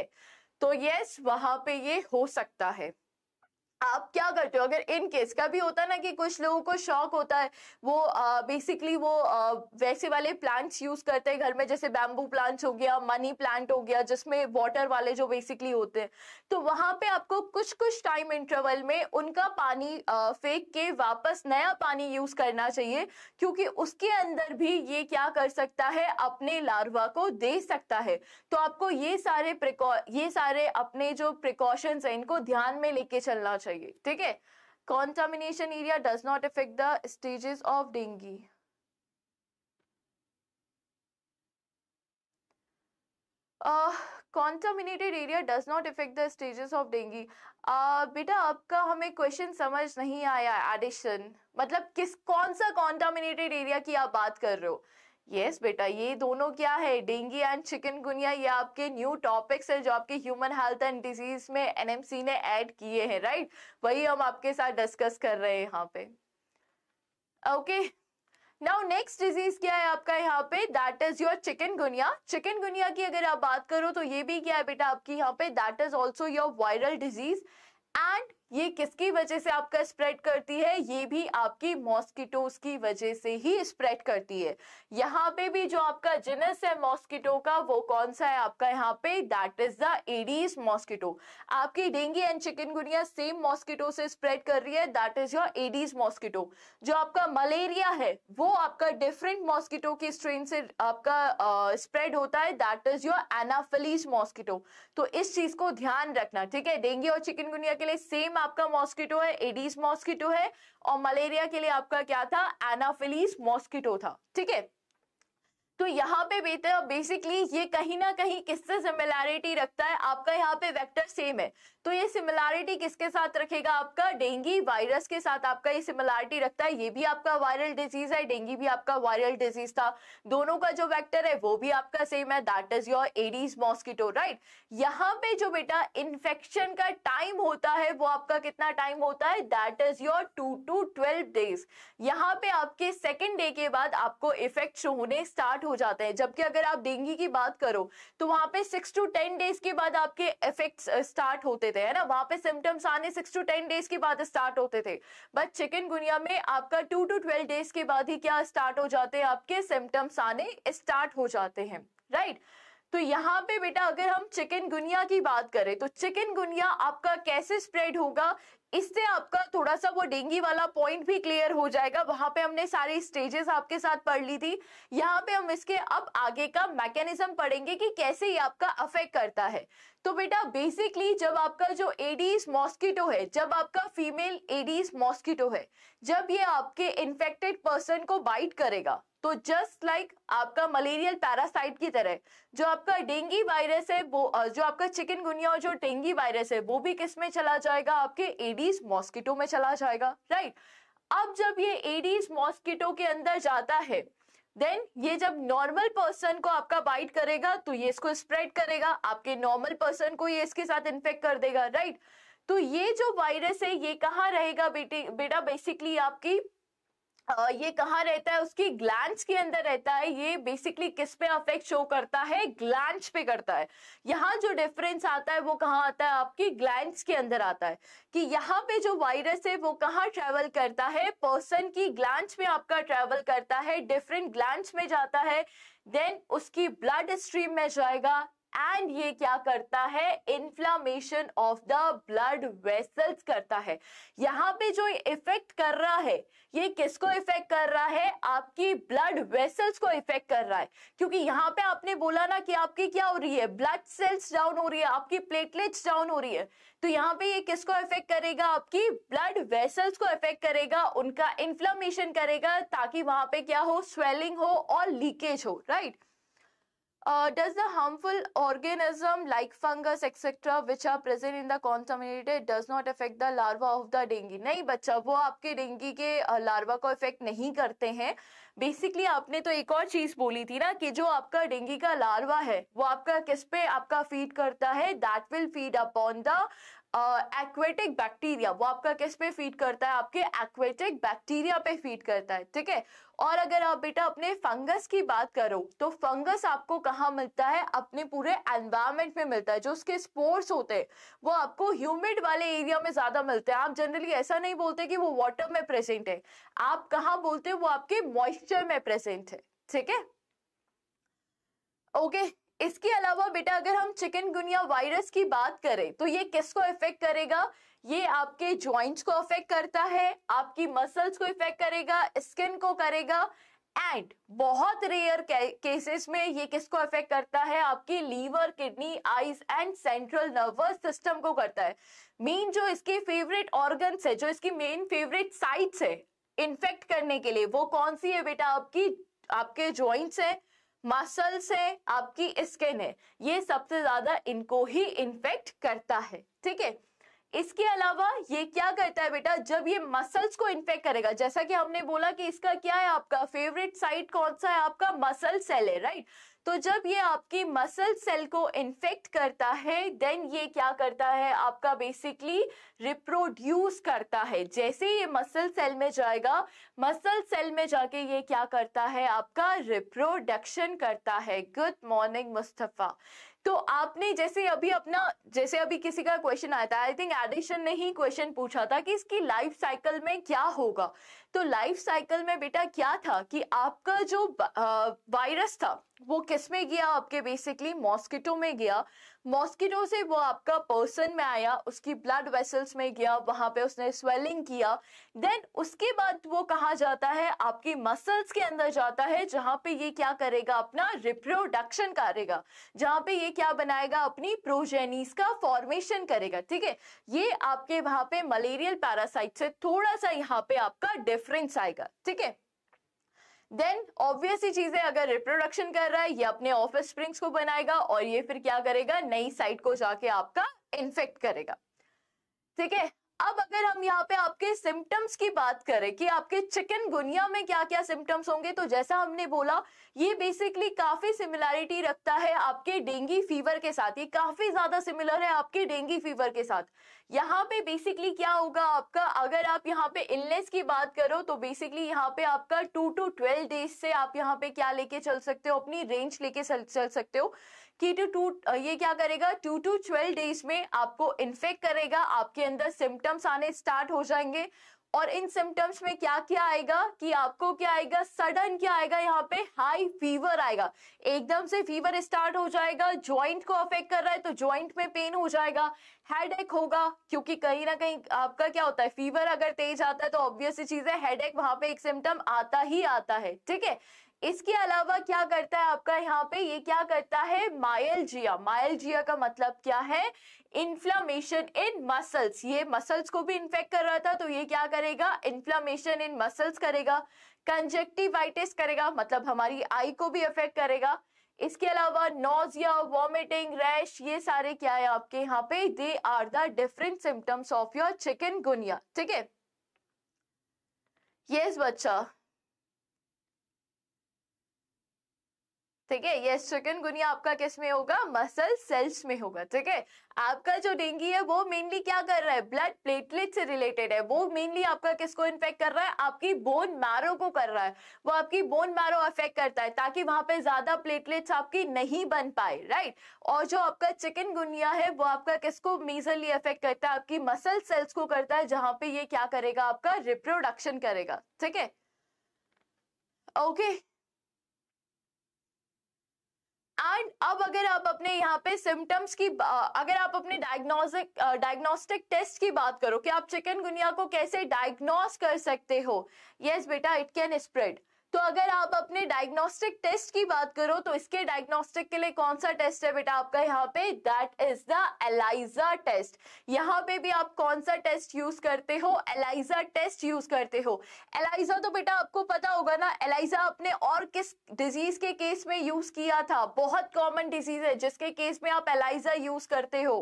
तो यस वहां पे ये हो सकता है आप क्या करते हो अगर इन केस का भी होता है ना कि कुछ लोगों को शौक होता है वो बेसिकली वो आ, वैसे वाले प्लांट्स यूज करते हैं घर में जैसे बैम्बू प्लांट्स हो गया मनी प्लांट हो गया जिसमें वाटर वाले जो बेसिकली होते हैं तो वहां पे आपको कुछ कुछ टाइम इंटरवल में उनका पानी आ, फेंक के वापस नया पानी यूज करना चाहिए क्योंकि उसके अंदर भी ये क्या कर सकता है अपने लार्वा को दे सकता है तो आपको ये सारे ये सारे अपने जो प्रिकॉशंस है इनको ध्यान में लेके चलना चाहिए चाहिए ठीक है contamination area does not effect the stages of dengue contaminated area does not effect the stages of dengue बेटा आपका हमें क्वेश्चन समझ नहीं आया एडिशन मतलब किस कौन सा कॉन्टामिनेटेड एरिया की आप बात कर रहे हो यस yes, बेटा ये दोनों क्या है डेंगी एंड चिकनगुनिया ये आपके न्यू टॉपिक्स है जो आपके ह्यूमन हेल्थ एंड डिजीज में एनएमसी ने ऐड किए हैं राइट वही हम आपके साथ डिस्कस कर रहे हैं यहाँ पे ओके नाउ नेक्स्ट डिजीज क्या है आपका यहाँ पे that is your chikungunya chikungunya की अगर आप बात करो तो ये भी क्या है बेटा आपकी यहाँ पे that is also your viral disease and ये किसकी वजह से आपका स्प्रेड करती है ये भी आपकी मॉस्किटोज की वजह से ही स्प्रेड करती है यहाँ पे भी जो आपका जिनस है मॉस्किटो का वो कौन सा है आपका यहाँ पे that is the Aedes mosquito आपकी dengue and chikungunya same mosquito से स्प्रेड कर रही है that is your Aedes mosquito जो आपका मलेरिया है वो आपका डिफरेंट मॉस्किटो की स्ट्रेन से आपका स्प्रेड uh, होता है that is your Anopheles mosquito तो इस चीज को ध्यान रखना ठीक है डेंगू और चिकनगुनिया के लिए सेम में आपका मॉस्किटो है एडीज मॉस्किटो है और मलेरिया के लिए आपका क्या था एनाफिलीस मॉस्किटो था ठीक है तो यहाँ पे बेटा बेसिकली तो ये कहीं ना कहीं किससे सिमिलैरिटी रखता है आपका यहाँ पे वेक्टर सेम है तो ये सिमिलैरिटी किसके साथ रखेगा आपका डेंगी वायरस के साथ आपका ये सिमिलैरिटी रखता है ये भी आपका वायरल डिजीज है डेंगी भी आपका वायरल डिजीज था दोनों का जो वेक्टर है वो भी आपका सेम है that is your Aedes mosquito right यहाँ पे जो बेटा इन्फेक्शन का टाइम होता है वो आपका कितना टाइम होता है that is your two to twelve days यहाँ पे आपके सेकेंड डे के बाद आपको इफेक्ट होने स्टार्ट हो जाते हैं जबकि अगर आप डेंगू की बात करो तो वहां पे सिक्स टू टेन डेज के बाद आपके इफेक्ट स्टार्ट होते थे है ना वहां पे सिम्टम्स आने सिक्स टू टेन डेज के बाद स्टार्ट होते थे बट चिकन गुनिया में आपका टू टू ट्वेल्व डेज के बाद ही क्या स्टार्ट हो जाते हैं आपके सिम्टम्स आने स्टार्ट हो जाते हैं राइट तो यहाँ पे बेटा अगर हम चिकन गुनिया की बात करें तो चिकन गुनिया आपका कैसे स्प्रेड होगा इससे आपका थोड़ा सा वो डेंगी वाला पॉइंट भी क्लियर हो जाएगा वहां पे हमने सारी स्टेजेस आपके साथ पढ़ ली थी यहाँ पे हम इसके अब आगे का मैकेनिज्म पढ़ेंगे कि कैसे ये आपका अफेक्ट करता है तो बेटा बेसिकली जब आपका जो एडीज मॉस्किटो है जब आपका फीमेल एडीज मॉस्किटो है जब ये आपके इन्फेक्टेड पर्सन को बाइट करेगा तो जस्ट लाइक like आपका मलेरियल पैरासाइट की तरह जो आपका डेंगी वायरस है वो जो आपका चिकन गुनिया और जो डेंगी वायरस है वो भी किस में चला जाएगा आपके एडीज मॉस्किटो में चला जाएगा राइट right? अब जब ये एडीज मॉस्किटो के अंदर जाता है देन ये जब नॉर्मल पर्सन को आपका बाइट करेगा तो ये इसको स्प्रेड करेगा आपके नॉर्मल पर्सन को ये इसके साथ इन्फेक्ट कर देगा राइट right? तो ये जो वायरस है ये कहाँ रहेगा बेटे बेटा बेसिकली आपकी ये कहाँ रहता है उसकी ग्लैंड के अंदर रहता है ये बेसिकली किस पे अफेक्ट शो करता है ग्लैंड पे करता है यहाँ जो डिफरेंस आता है वो कहाँ आता है आपकी ग्लैंड के अंदर आता है कि यहाँ पे जो वायरस है वो कहाँ ट्रेवल करता है पर्सन की ग्लैंड में आपका ट्रेवल करता है डिफरेंट ग्लैंड में जाता है देन उसकी ब्लड स्ट्रीम में जाएगा एंड ये क्या करता है inflammation of the blood vessels करता है यहाँ पे जो इफेक्ट कर रहा है ये किसको इफेक्ट कर रहा है आपकी ब्लड वेसल्स को इफेक्ट कर रहा है क्योंकि यहाँ पे आपने बोला ना कि आपकी क्या हो रही है ब्लड सेल्स डाउन हो रही है आपकी प्लेटलेट्स डाउन हो रही है तो यहाँ पे ये किसको इफेक्ट करेगा आपकी ब्लड वेसल्स को इफेक्ट करेगा उनका इन्फ्लामेशन करेगा ताकि वहां पे क्या हो स्वेलिंग हो और लीकेज हो right right? Uh, does the harmful organism like fungus etc which are present in the contaminated does not affect the larva of the dengue नहीं बच्चा वो आपके डेंगू के लार्वा को इफेक्ट नहीं करते हैं बेसिकली आपने तो एक और चीज बोली थी ना कि जो आपका डेंगू का लार्वा है वो आपका किस पे आपका फीड करता है that will feed upon the aquatic bacteria वो आपका किस पे फीड करता है आपके एक्वेटिक बैक्टीरिया पे फीड करता है ठीक है और अगर आप बेटा अपने फंगस की बात करो तो फंगस आपको कहाँ मिलता है अपने पूरे एनवायरमेंट में मिलता है जो उसके स्पोर्स होते हैं वो आपको ह्यूमिड वाले एरिया में ज्यादा मिलते हैं आप जनरली ऐसा नहीं बोलते कि वो वाटर में प्रेजेंट है आप कहाँ बोलते हो वो आपके मॉइस्चर में प्रेजेंट है ठीक है ओके okay. इसके अलावा बेटा अगर हम चिकन गुनिया वायरस की बात करें तो ये किसको इफेक्ट करेगा ये आपके जॉइंट्स को अफेक्ट करता है आपकी मसल्स को इफेक्ट करेगा स्किन को करेगा एंड बहुत रेयर केसेस में ये किसको अफेक्ट करता है आपकी liver kidney eyes and central nervous system को करता है मेन जो इसके फेवरेट ऑर्गन्स है जो इसकी मेन फेवरेट साइट्स है इन्फेक्ट करने के लिए वो कौन सी है बेटा आपकी आपके जॉइंट्स है मसल्स है आपकी स्किन है ये सबसे ज्यादा इनको ही इन्फेक्ट करता है ठीक है इसके अलावा ये क्या करता है बेटा जब ये मसल्स को इन्फेक्ट करेगा जैसा कि हमने बोला कि इसका क्या है आपका फेवरेट साइट कौन सा है आपका मसल सेल है राइट तो जब ये आपकी मसल सेल को इन्फेक्ट करता है देन ये क्या करता है आपका बेसिकली रिप्रोड्यूस करता है जैसे ये मसल सेल में जाएगा मसल सेल में जाके ये क्या करता है आपका रिप्रोडक्शन करता है गुड मॉर्निंग मुस्तफ़ा तो आपने जैसे अभी अपना जैसे अभी किसी का क्वेश्चन आया था आई थिंक एडिशन ने ही क्वेश्चन पूछा था कि इसकी लाइफ साइकिल में क्या होगा तो लाइफ साइकिल में बेटा क्या था कि आपका जो वायरस था वो किस में गया आपके बेसिकली मॉस्किटो में गया मॉस्किटो से वो आपका पर्सन में आया उसकी ब्लड वेसल्स में गया वहां पे उसने स्वेलिंग किया देन उसके बाद वो कहा जाता है आपकी मसल्स के अंदर जाता है जहां पे ये क्या करेगा अपना रिप्रोडक्शन करेगा जहां पे ये क्या बनाएगा अपनी प्रोजेनिस का फॉर्मेशन करेगा ठीक है ये आपके वहां पे मलेरियल पैरासाइट से थोड़ा सा यहाँ पे आपका डिफरेंस आएगा ठीक है देन ऑब्वियसली चीजें अगर रिप्रोडक्शन कर रहा है ये अपने ऑफिस स्प्रिंग्स को बनाएगा और ये फिर क्या करेगा नई साइट को जाके आपका इन्फेक्ट करेगा ठीक है अब अगर हम यहाँ पे आपके सिम्टम्स की बात करें कि आपके चिकन गुनिया में क्या क्या सिम्टम्स होंगे तो जैसा हमने बोला ये बेसिकली काफी सिमिलैरिटी रखता है आपके डेंगू फीवर के साथ ये काफी ज्यादा सिमिलर है आपके डेंगू फीवर के साथ यहाँ पे बेसिकली क्या होगा आपका अगर आप यहाँ पे इलनेस की बात करो तो बेसिकली यहाँ पे आपका टू टू ट्वेल्व डेज से आप यहाँ पे क्या लेके चल सकते हो अपनी रेंज लेके चल सकते हो कीटो टू ये क्या करेगा टू टू ट्वेल्व डेज में आपको इन्फेक्ट करेगा आपके अंदर सिम्टम्स आने स्टार्ट हो जाएंगे और इन सिम्टम्स में क्या क्या आएगा कि आपको क्या आएगा सडन क्या आएगा यहाँ पे हाई फीवर आएगा एकदम से फीवर स्टार्ट हो जाएगा ज्वाइंट को अफेक्ट कर रहा है तो ज्वाइंट में पेन हो जाएगा हेड एक होगा क्योंकि कहीं ना कहीं आपका क्या होता है फीवर अगर तेज आता है तो ऑब्वियसली चीज है हेड एक वहां पे एक सिम्टम आता ही आता है ठीक है इसके अलावा क्या करता है आपका यहाँ पे ये क्या करता है मायलजिया जिया का मतलब क्या है इन्फ्लामेशन इन मसल्स ये मसल्स को भी इन्फेक्ट कर रहा था तो ये क्या करेगा इन्फ्लामेशन इन मसल्स करेगा कंजेक्टिवाइटिस करेगा मतलब हमारी आई को भी अफेक्ट करेगा इसके अलावा नोजिया वॉमिटिंग रैश ये सारे क्या है आपके यहाँ पे they are the different symptoms of your chikungunya ठीक है यस बच्चा ठीक है ये चिकन गुनिया आपका किस में होगा मसल सेल्स में होगा ठीक है आपका जो डेंगू है वो मेनली क्या कर रहा है ब्लड प्लेटलेट से रिलेटेड है वो मेनली आपका किसको इन्फेक्ट कर रहा है आपकी बोन मैरो को कर रहा है वो आपकी बोन मैरो अफेक्ट करता है ताकि वहां पे ज्यादा प्लेटलेट्स आपकी नहीं बन पाए राइट और जो आपका चिकन गुनिया है वो आपका किसको मेजरली अफेक्ट करता है आपकी मसल सेल्स को करता है जहां पर ये क्या करेगा आपका रिप्रोडक्शन करेगा ठीक है ओके okay. एंड अब अगर आप अपने यहाँ पे सिम्टम्स की अगर आप अपने डायग्नोस्टिक डायग्नोस्टिक टेस्ट की बात करो कि आप चिकनगुनिया को कैसे डायग्नोस कर सकते हो यस yes, बेटा इट कैन स्प्रेड तो अगर आप अपने डायग्नोस्टिक टेस्ट की बात करो तो इसके डायग्नोस्टिक के लिए कौन सा टेस्ट है बेटा आपका यहाँ पे that is the ELISA test यहाँ पे भी आप कौन सा टेस्ट यूज करते हो एलाइजा टेस्ट यूज करते हो एलाइजा तो बेटा आपको पता होगा ना एलाइजा आपने और किस डिजीज के केस में यूज किया था बहुत कॉमन डिजीज है जिसके केस में आप एलाइजा यूज करते हो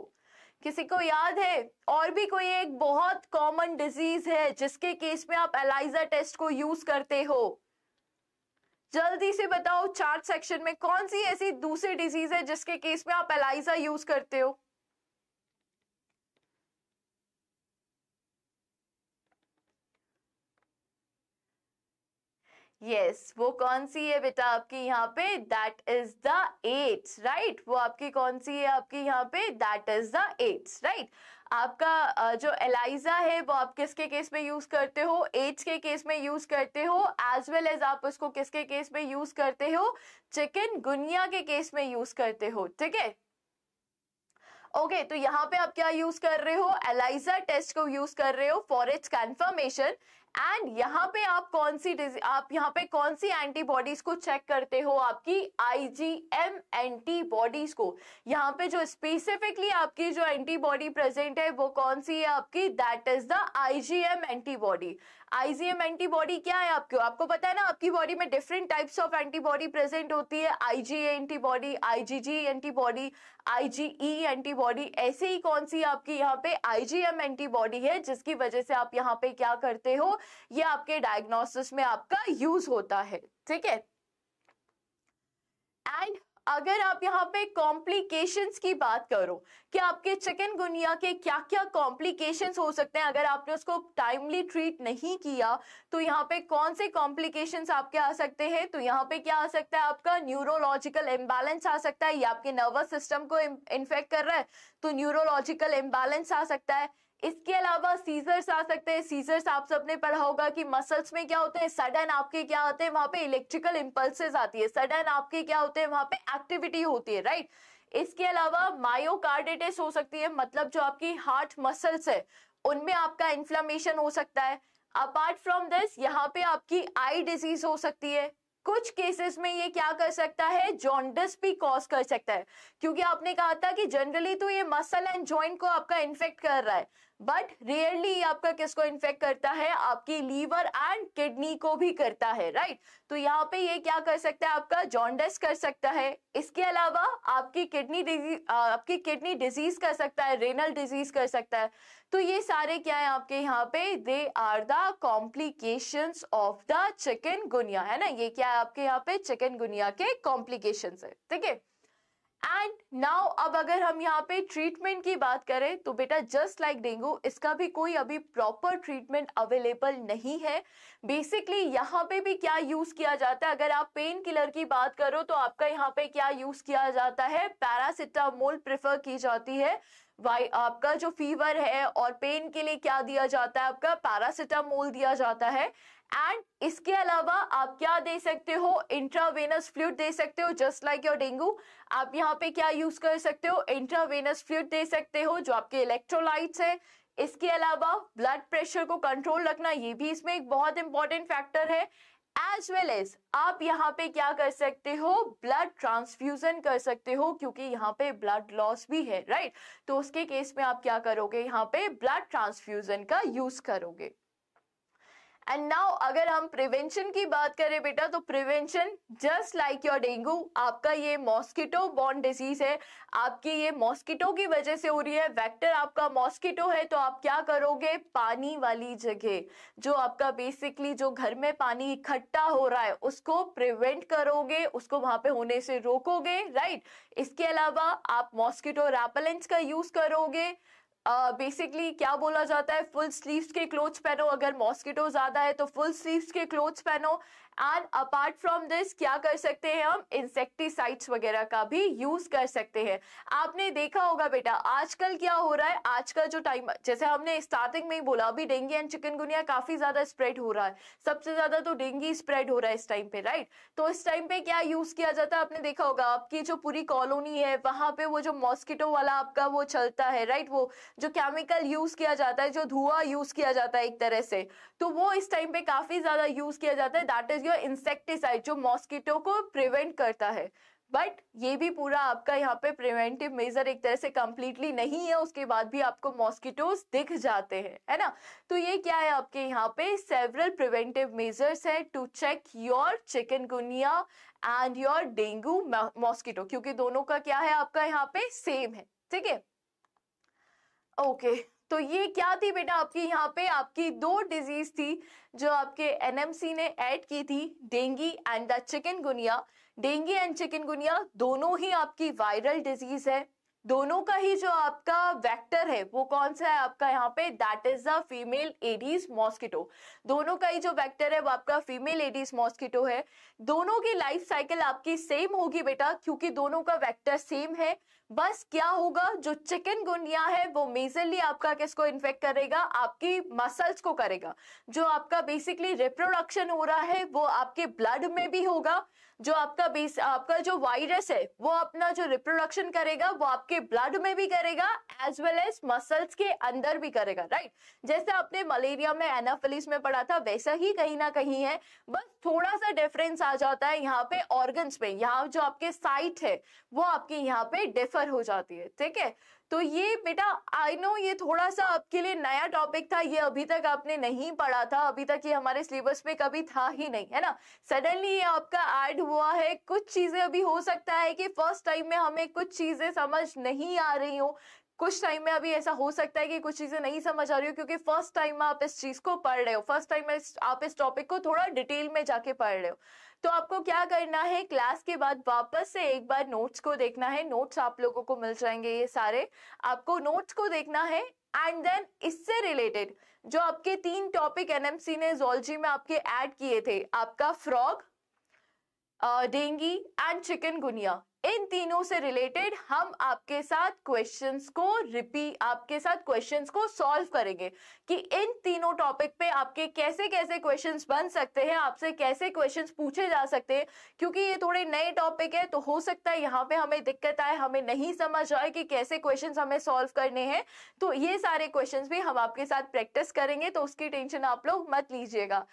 किसी को याद है और भी कोई एक बहुत कॉमन डिजीज है जिसके केस में आप एलाइजा टेस्ट को यूज करते हो जल्दी से बताओ चार्ट सेक्शन में कौन सी ऐसी दूसरी डिजीज है जिसके केस में आप एलाइजा यूज करते हो यस yes, वो कौन सी है बेटा आपकी यहाँ पे दैट इज द एट्स राइट वो आपकी कौन सी है आपकी यहाँ पे दैट इज द एट्स राइट आपका जो एलाइजा है वो आप किसके केस में यूज़ करते हो एड्स के केस में यूज़ करते हो एज वेल एज आप उसको किसके केस में यूज़ करते हो चिकन गुनिया के केस में यूज़ करते हो ठीक है ओके okay, तो यहाँ पे आप क्या यूज कर रहे हो एलाइजा टेस्ट को यूज कर रहे हो फॉर इट्स कंफर्मेशन एंड यहाँ पे आप कौन सी आप यहाँ पे कौन सी एंटीबॉडीज को चेक करते हो आपकी आईजीएम एंटीबॉडीज को यहाँ पे जो स्पेसिफिकली आपकी जो एंटीबॉडी प्रेजेंट है वो कौन सी है आपकी that is the IgM antibody IgM antibody क्या है आपको आपको पता है ना आपकी बॉडी में different types of antibody present होती है IgA antibody IgG antibody IgE antibody ऐसे ही कौन सी आपकी यहाँ पे आईजीएम एंटीबॉडी है जिसकी वजह से आप यहाँ पे क्या करते हो ये आपके डायग्नोसिस में आपका यूज होता है ठीक है एंड अगर आप यहाँ पे कॉम्प्लिकेशंस की बात करो कि आपके चिकन गुनिया के क्या क्या कॉम्प्लिकेशंस हो सकते हैं अगर आपने उसको टाइमली ट्रीट नहीं किया तो यहाँ पे कौन से कॉम्प्लिकेशंस आपके आ सकते हैं तो यहाँ पे क्या आ सकता है आपका न्यूरोलॉजिकल इम्बैलेंस आ सकता है या आपके नर्वस सिस्टम को इन्फेक्ट कर रहा है तो न्यूरोलॉजिकल इम्बैलेंस आ सकता है इसके अलावा सीजर्स आ सकते हैं सीजर्स आप सबने पढ़ा होगा कि मसल्स में क्या होते हैं सडन आपके क्या होते हैं वहां पे इलेक्ट्रिकल इंपल्सिस आती है सडन आपके क्या होते हैं वहां पे एक्टिविटी होती है राइट इसके अलावा मायोकार्डिटिस हो सकती है मतलब जो आपकी हार्ट मसल्स है उनमें आपका इंफ्लामेशन हो सकता है अपार्ट फ्रॉम दिस यहाँ पे आपकी आई डिजीज हो सकती है कुछ केसेस में ये क्या कर सकता है जॉन्डस भी कॉज कर सकता है क्योंकि आपने कहा था कि जनरली तो ये मसल एंड जॉइंट को आपका इन्फेक्ट कर रहा है बट रियरली आपका किसको इन्फेक्ट करता है आपकी लीवर एंड किडनी को भी करता है राइट right? तो यहाँ पे ये क्या कर सकता है आपका जॉन्डस कर सकता है इसके अलावा आपकी किडनी डिजीज आपकी किडनी डिजीज कर सकता है रेनल डिजीज कर सकता है तो ये सारे क्या है आपके यहाँ पे they are the complication of the chikungunya है ना ये क्या है आपके यहाँ पे चिकन गुनिया के कॉम्प्लीकेशन है ठीक है एंड नाउ अब अगर हम यहाँ पे ट्रीटमेंट की बात करें तो बेटा जस्ट लाइक डेंगू इसका भी कोई अभी प्रॉपर ट्रीटमेंट अवेलेबल नहीं है बेसिकली यहाँ पे भी क्या यूज किया जाता है अगर आप पेन किलर की बात करो तो आपका यहाँ पे क्या यूज किया जाता है पैरासिटामोल प्रेफर की जाती है वाई आपका जो फीवर है और पेन के लिए क्या दिया जाता है आपका पैरासिटामोल दिया जाता है एंड इसके अलावा आप क्या दे सकते हो इंट्रावेनस फ्लूड दे सकते हो जस्ट लाइक योर डेंगू आप यहाँ पे क्या यूज कर सकते हो इंट्रावेनस फ्लूड दे सकते हो जो आपके इलेक्ट्रोलाइट्स है इसके अलावा ब्लड प्रेशर को कंट्रोल रखना ये भी इसमें एक बहुत इंपॉर्टेंट फैक्टर है एज वेल एज आप यहाँ पे क्या कर सकते हो ब्लड ट्रांसफ्यूजन कर सकते हो क्योंकि यहाँ पे ब्लड लॉस भी है राइट right? तो उसके केस में आप क्या करोगे यहाँ पे ब्लड ट्रांसफ्यूजन का यूज करोगे एंड नाउ अगर हम प्रिवेंशन की बात करें बेटा तो prevention just like your dengue आपका ये मॉस्किटो बॉन्ड डिजीज है आपकी ये मॉस्किटो की वजह से हो रही है वेक्टर आपका मॉस्किटो है तो आप क्या करोगे पानी वाली जगह जो आपका बेसिकली जो घर में पानी इकट्ठा हो रहा है उसको प्रिवेंट करोगे उसको वहां पे होने से रोकोगे राइट right? इसके अलावा आप मॉस्किटो रेपेलेंट्स का यूज करोगे बेसिकली uh, क्या बोला जाता है फुल स्लीव्स के क्लोथ्स पहनो अगर मॉस्किटो ज्यादा है तो फुल स्लीव्स के क्लोथ्स पहनो एंड अपार्ट फ्रॉम दिस क्या कर सकते हैं हम इंसेक्टिसाइड्स वगैरह का भी यूज कर सकते हैं आपने देखा होगा बेटा आजकल क्या हो रहा है आज का जो टाइम जैसे हमने स्टार्टिंग में ही बोला अभी डेंगू एंड चिकनगुनिया काफी ज्यादा स्प्रेड हो रहा है सबसे ज्यादा तो डेंगू स्प्रेड हो रहा है इस टाइम पे राइट तो इस टाइम पे क्या यूज किया जाता है आपने देखा होगा आपकी जो पूरी कॉलोनी है वहां पे वो जो मॉस्किटो वाला आपका वो चलता है राइट वो जो केमिकल यूज किया जाता है जो धुआं यूज किया जाता है एक तरह से तो वो इस टाइम पे काफी ज्यादा यूज किया जाता है that is is your insecticide जो मॉस्किटो को प्रिवेंट करता है बट ये भी पूरा आपका यहाँ पे प्रिवेंटिव मेजर एक तरह से कंप्लीटली नहीं है उसके बाद भी आपको मॉस्किटोज दिख जाते हैं है ना तो ये क्या है आपके यहाँ पे सेवरल प्रिवेंटिव मेजर्स है to check your chikungunya and your dengue mosquito क्योंकि दोनों का क्या है आपका यहाँ पे सेम है ठीक है ओके okay. तो ये क्या थी बेटा आपकी यहाँ पे आपकी दो डिजीज थी जो आपके एनएमसी ने ऐड की थी dengue and the chikungunya dengue and chikungunya दोनों ही आपकी वायरल डिजीज है दोनों का ही जो आपका वेक्टर है वो कौन सा है आपका यहाँ पे that is the female Aedes mosquito दोनों का ही जो वेक्टर है वो आपका फीमेल एडीज मॉस्किटो है दोनों की लाइफ साइकिल आपकी सेम होगी बेटा क्योंकि दोनों का वेक्टर सेम है बस क्या होगा जो चिकन गुनिया है वो मेजरली आपका किसको इन्फेक्ट करेगा आपकी मसल्स को करेगा जो आपका बेसिकली रिप्रोडक्शन हो रहा है वो आपके ब्लड में भी होगा जो आपका बेस आपका जो वायरस है वो अपना जो रिप्रोडक्शन करेगा वो आपके ब्लड में भी करेगा एज वेल एज मसल्स के अंदर भी करेगा राइट जैसे आपने मलेरिया में एनाफिलिस में पढ़ा था वैसा ही कहीं ना कहीं है बस थोड़ा सा डिफरेंस आ जाता है यहाँ पे ऑर्गन्स में यहाँ जो आपके साइट है वो आपके यहाँ पे डिफर हो जाती है ठीक है तो ये बेटा आई नो ये थोड़ा सा आपके लिए नया टॉपिक था ये अभी तक आपने नहीं पढ़ा था अभी तक ये हमारे सिलेबस में कभी था ही नहीं है ना सडनली ये आपका ऐड हुआ है कुछ चीजें अभी हो सकता है कि फर्स्ट टाइम में हमें कुछ चीजें समझ नहीं आ रही हो कुछ टाइम में अभी ऐसा हो सकता है कि कुछ चीजें नहीं समझ आ रही हो क्योंकि फर्स्ट टाइम में आप इस चीज को पढ़ रहे हो फर्स्ट टाइम में आप इस टॉपिक को थोड़ा डिटेल में जाके पढ़ रहे हो तो आपको क्या करना है क्लास के बाद वापस से एक बार नोट्स को देखना है नोट्स आप लोगों को मिल जाएंगे ये सारे आपको नोट्स को देखना है एंड देन इससे रिलेटेड जो आपके तीन टॉपिक एनएमसी ने जोलॉजी में आपके ऐड किए थे आपका frog dengue and chikungunya इन तीनों से रिलेटेड हम आपके साथ क्वेश्चंस को रिपीट आपके साथ क्वेश्चंस को सॉल्व करेंगे कि इन तीनों टॉपिक पे आपके कैसे कैसे क्वेश्चंस बन सकते हैं आपसे कैसे क्वेश्चंस पूछे जा सकते हैं क्योंकि ये थोड़े नए टॉपिक है तो हो सकता है यहाँ पे हमें दिक्कत आए हमें नहीं समझ आए कि कैसे क्वेश्चन हमें सॉल्व करने हैं तो ये सारे क्वेश्चन भी हम आपके साथ प्रैक्टिस करेंगे तो उसकी टेंशन आप लोग मत लीजिएगा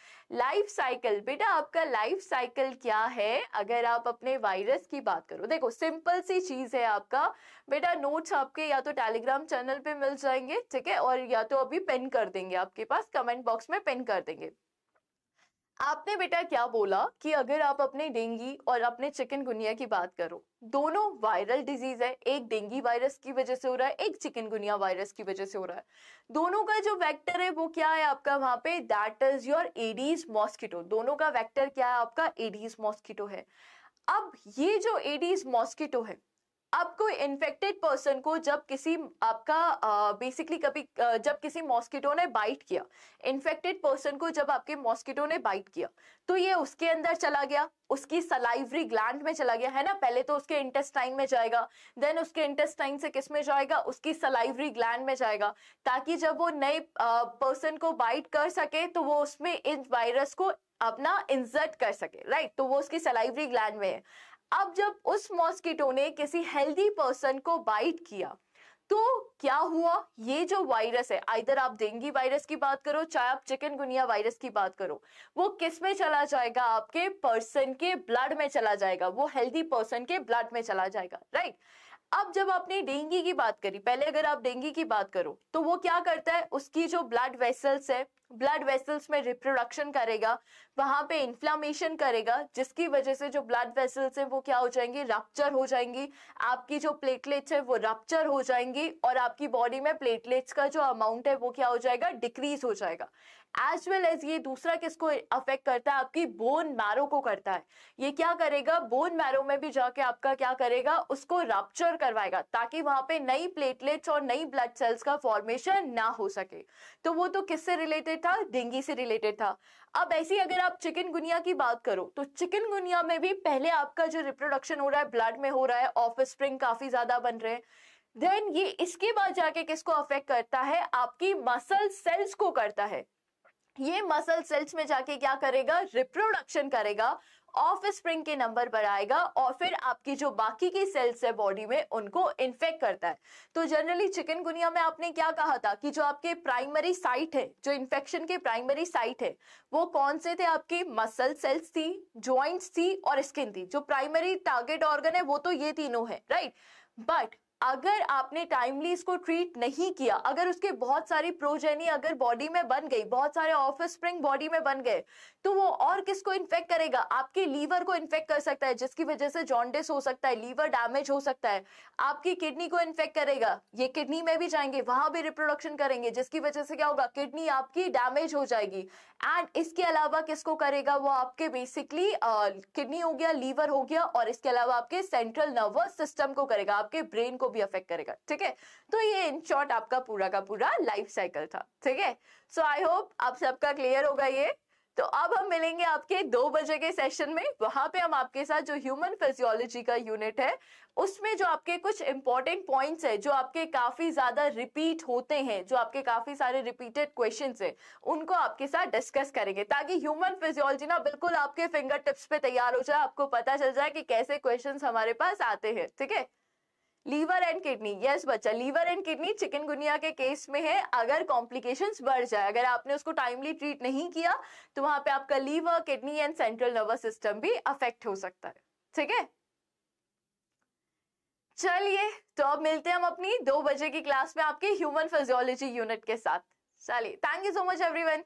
लाइफ साइकिल बेटा आपका लाइफ साइकिल क्या है अगर आप अपने वायरस की बात करो देखो देखो सिंपल सी चीज है आपका बेटा नोट्स आपके या तो टेलीग्राम चैनल पे मिल जाएंगे ठीक है और या तो अभी पेन कर देंगे आपके पास कमेंट बॉक्स में पेन कर देंगे आपने बेटा क्या बोला कि अगर आप अपने डेंगी और अपने चिकनगुनिया की बात करो दोनों वायरल डिजीज है एक डेंगी वायरस की वजह से हो रहा है एक चिकनगुनिया वायरस की वजह से हो रहा है दोनों का जो वेक्टर है वो क्या है आपका वहां पे that is your Aedes mosquito दोनों का वेक्टर क्या है आपका एडीज मॉस्किटो है अब ये जो एडीज मॉस्किटो है अब कोई इन्फेक्टेड पर्सन को जब किसी आपका बेसिकली कभी uh, जब किसी मॉस्किटो ने बाइट किया इन्फेक्टेड पर्सन को जब आपके मॉस्किटो ने बाइट किया तो ये उसके अंदर चला गया उसकी सलाइवरी ग्लैंड में चला गया है ना पहले तो उसके इंटेस्टाइन में जाएगा देन उसके इंटेस्टाइन से किस में जाएगा उसकी सलाइवरी ग्लैंड में जाएगा ताकि जब वो नए पर्सन को बाइट कर सके तो वो उसमें इस वायरस को अपना इंसर्ट कर सके राइट तो वो उसकी सलाइवरी ग्लैंड में है अब जब उस मॉस्किटो ने किसी हेल्दी पर्सन को बाइट किया तो क्या हुआ ये जो वायरस है आइधर आप डेंगी वायरस की बात करो चाहे आप चिकन गुनिया वायरस की बात करो वो किस में चला जाएगा आपके पर्सन के ब्लड में चला जाएगा वो हेल्दी पर्सन के ब्लड में चला जाएगा राइट right? अब जब आपने डेंगी की बात करी पहले अगर आप डेंगू की बात करो तो वो क्या करता है उसकी जो ब्लड वेसल्स है ब्लड वेसल्स में रिप्रोडक्शन करेगा वहां पे इन्फ्लामेशन करेगा जिसकी वजह से जो ब्लड वेसल्स है वो क्या हो जाएंगे रप्चर हो जाएंगी आपकी जो प्लेटलेट्स है वो रप्चर हो जाएंगी और आपकी बॉडी में प्लेटलेट्स का जो अमाउंट है वो क्या हो जाएगा डिक्रीज हो जाएगा एज वेल एज ये दूसरा किसको अफेक्ट करता है आपकी बोन मैरो को करता है ये क्या करेगा बोन मैरो में भी जाके आपका क्या करेगा उसको रप्चर करवाएगा ताकि वहां पे नई प्लेटलेट्स और नई ब्लड सेल्स का फॉर्मेशन ना हो सके तो वो तो किससे रिलेटेड था डेंगी से रिलेटेड था अब ऐसी अगर आप चिकन गुनिया की बात करो तो चिकन गुनिया में भी पहले आपका जो रिप्रोडक्शन हो रहा है ब्लड में हो रहा है ऑफ स्प्रिंग काफी ज्यादा बन रहे हैं देन ये इसके बाद जाके किसको अफेक्ट करता है आपकी मसल सेल्स को करता है ये मसल सेल्स में जाके क्या करेगा रिप्रोडक्शन करेगा ऑफ स्प्रिंग के नंबर पर आएगा और फिर आपकी जो बाकी की सेल्स है बॉडी में उनको इन्फेक्ट करता है तो जनरली चिकन गुनिया में आपने क्या कहा था कि जो आपके प्राइमरी साइट है जो इन्फेक्शन के प्राइमरी साइट है वो कौन से थे आपकी मसल सेल्स थी ज्वाइंट्स थी और स्किन थी जो प्राइमरी टारगेट ऑर्गन है वो तो ये तीनों है राइट बट अगर आपने टाइमली इसको ट्रीट नहीं किया अगर उसके बहुत सारी प्रोजेनी अगर बॉडी में बन गई बहुत सारे ऑफ स्प्रिंग बॉडी में बन गए तो वो और किसको इन्फेक्ट करेगा आपके लीवर को इन्फेक्ट कर सकता है जिसकी वजह से जॉन्डिस हो सकता है लीवर डैमेज हो सकता है आपकी किडनी को इन्फेक्ट करेगा ये किडनी में भी जाएंगे वहां भी रिप्रोडक्शन करेंगे जिसकी वजह से क्या होगा किडनी आपकी डैमेज हो जाएगी एंड इसके अलावा किसको करेगा वो आपके बेसिकली किडनी हो गया लीवर हो गया और इसके अलावा आपके सेंट्रल नर्वस सिस्टम को करेगा आपके ब्रेन को भी अफेक्ट करेगा ठीक है तो ये इन शॉर्ट आपका पूरा का पूरा लाइफ साइकिल था ठीक है सो आई होप आप सबका क्लियर होगा ये तो अब हम मिलेंगे आपके दो बजे के सेशन में वहां पे हम आपके साथ जो ह्यूमन फिजियोलॉजी का यूनिट है उसमें जो आपके कुछ इंपॉर्टेंट पॉइंट्स है जो आपके काफी ज्यादा रिपीट होते हैं जो आपके काफी सारे रिपीटेड क्वेश्चन है उनको आपके साथ डिस्कस करेंगे ताकि ह्यूमन फिजियोलॉजी ना बिल्कुल आपके फिंगर टिप्स पे तैयार हो जाए आपको पता चल जाए कि कैसे क्वेश्चन हमारे पास आते हैं ठीक है लीवर एंड किडनी यस बच्चा लीवर एंड किडनी चिकनगुनिया के केस में है अगर कॉम्प्लिकेशंस बढ़ जाए अगर आपने उसको टाइमली ट्रीट नहीं किया तो वहां पे आपका liver kidney and central nervous system भी अफेक्ट हो सकता है ठीक है चलिए तो अब मिलते हैं हम अपनी दो बजे की क्लास में आपके ह्यूमन फिजियोलॉजी यूनिट के साथ चलिए thank you so much every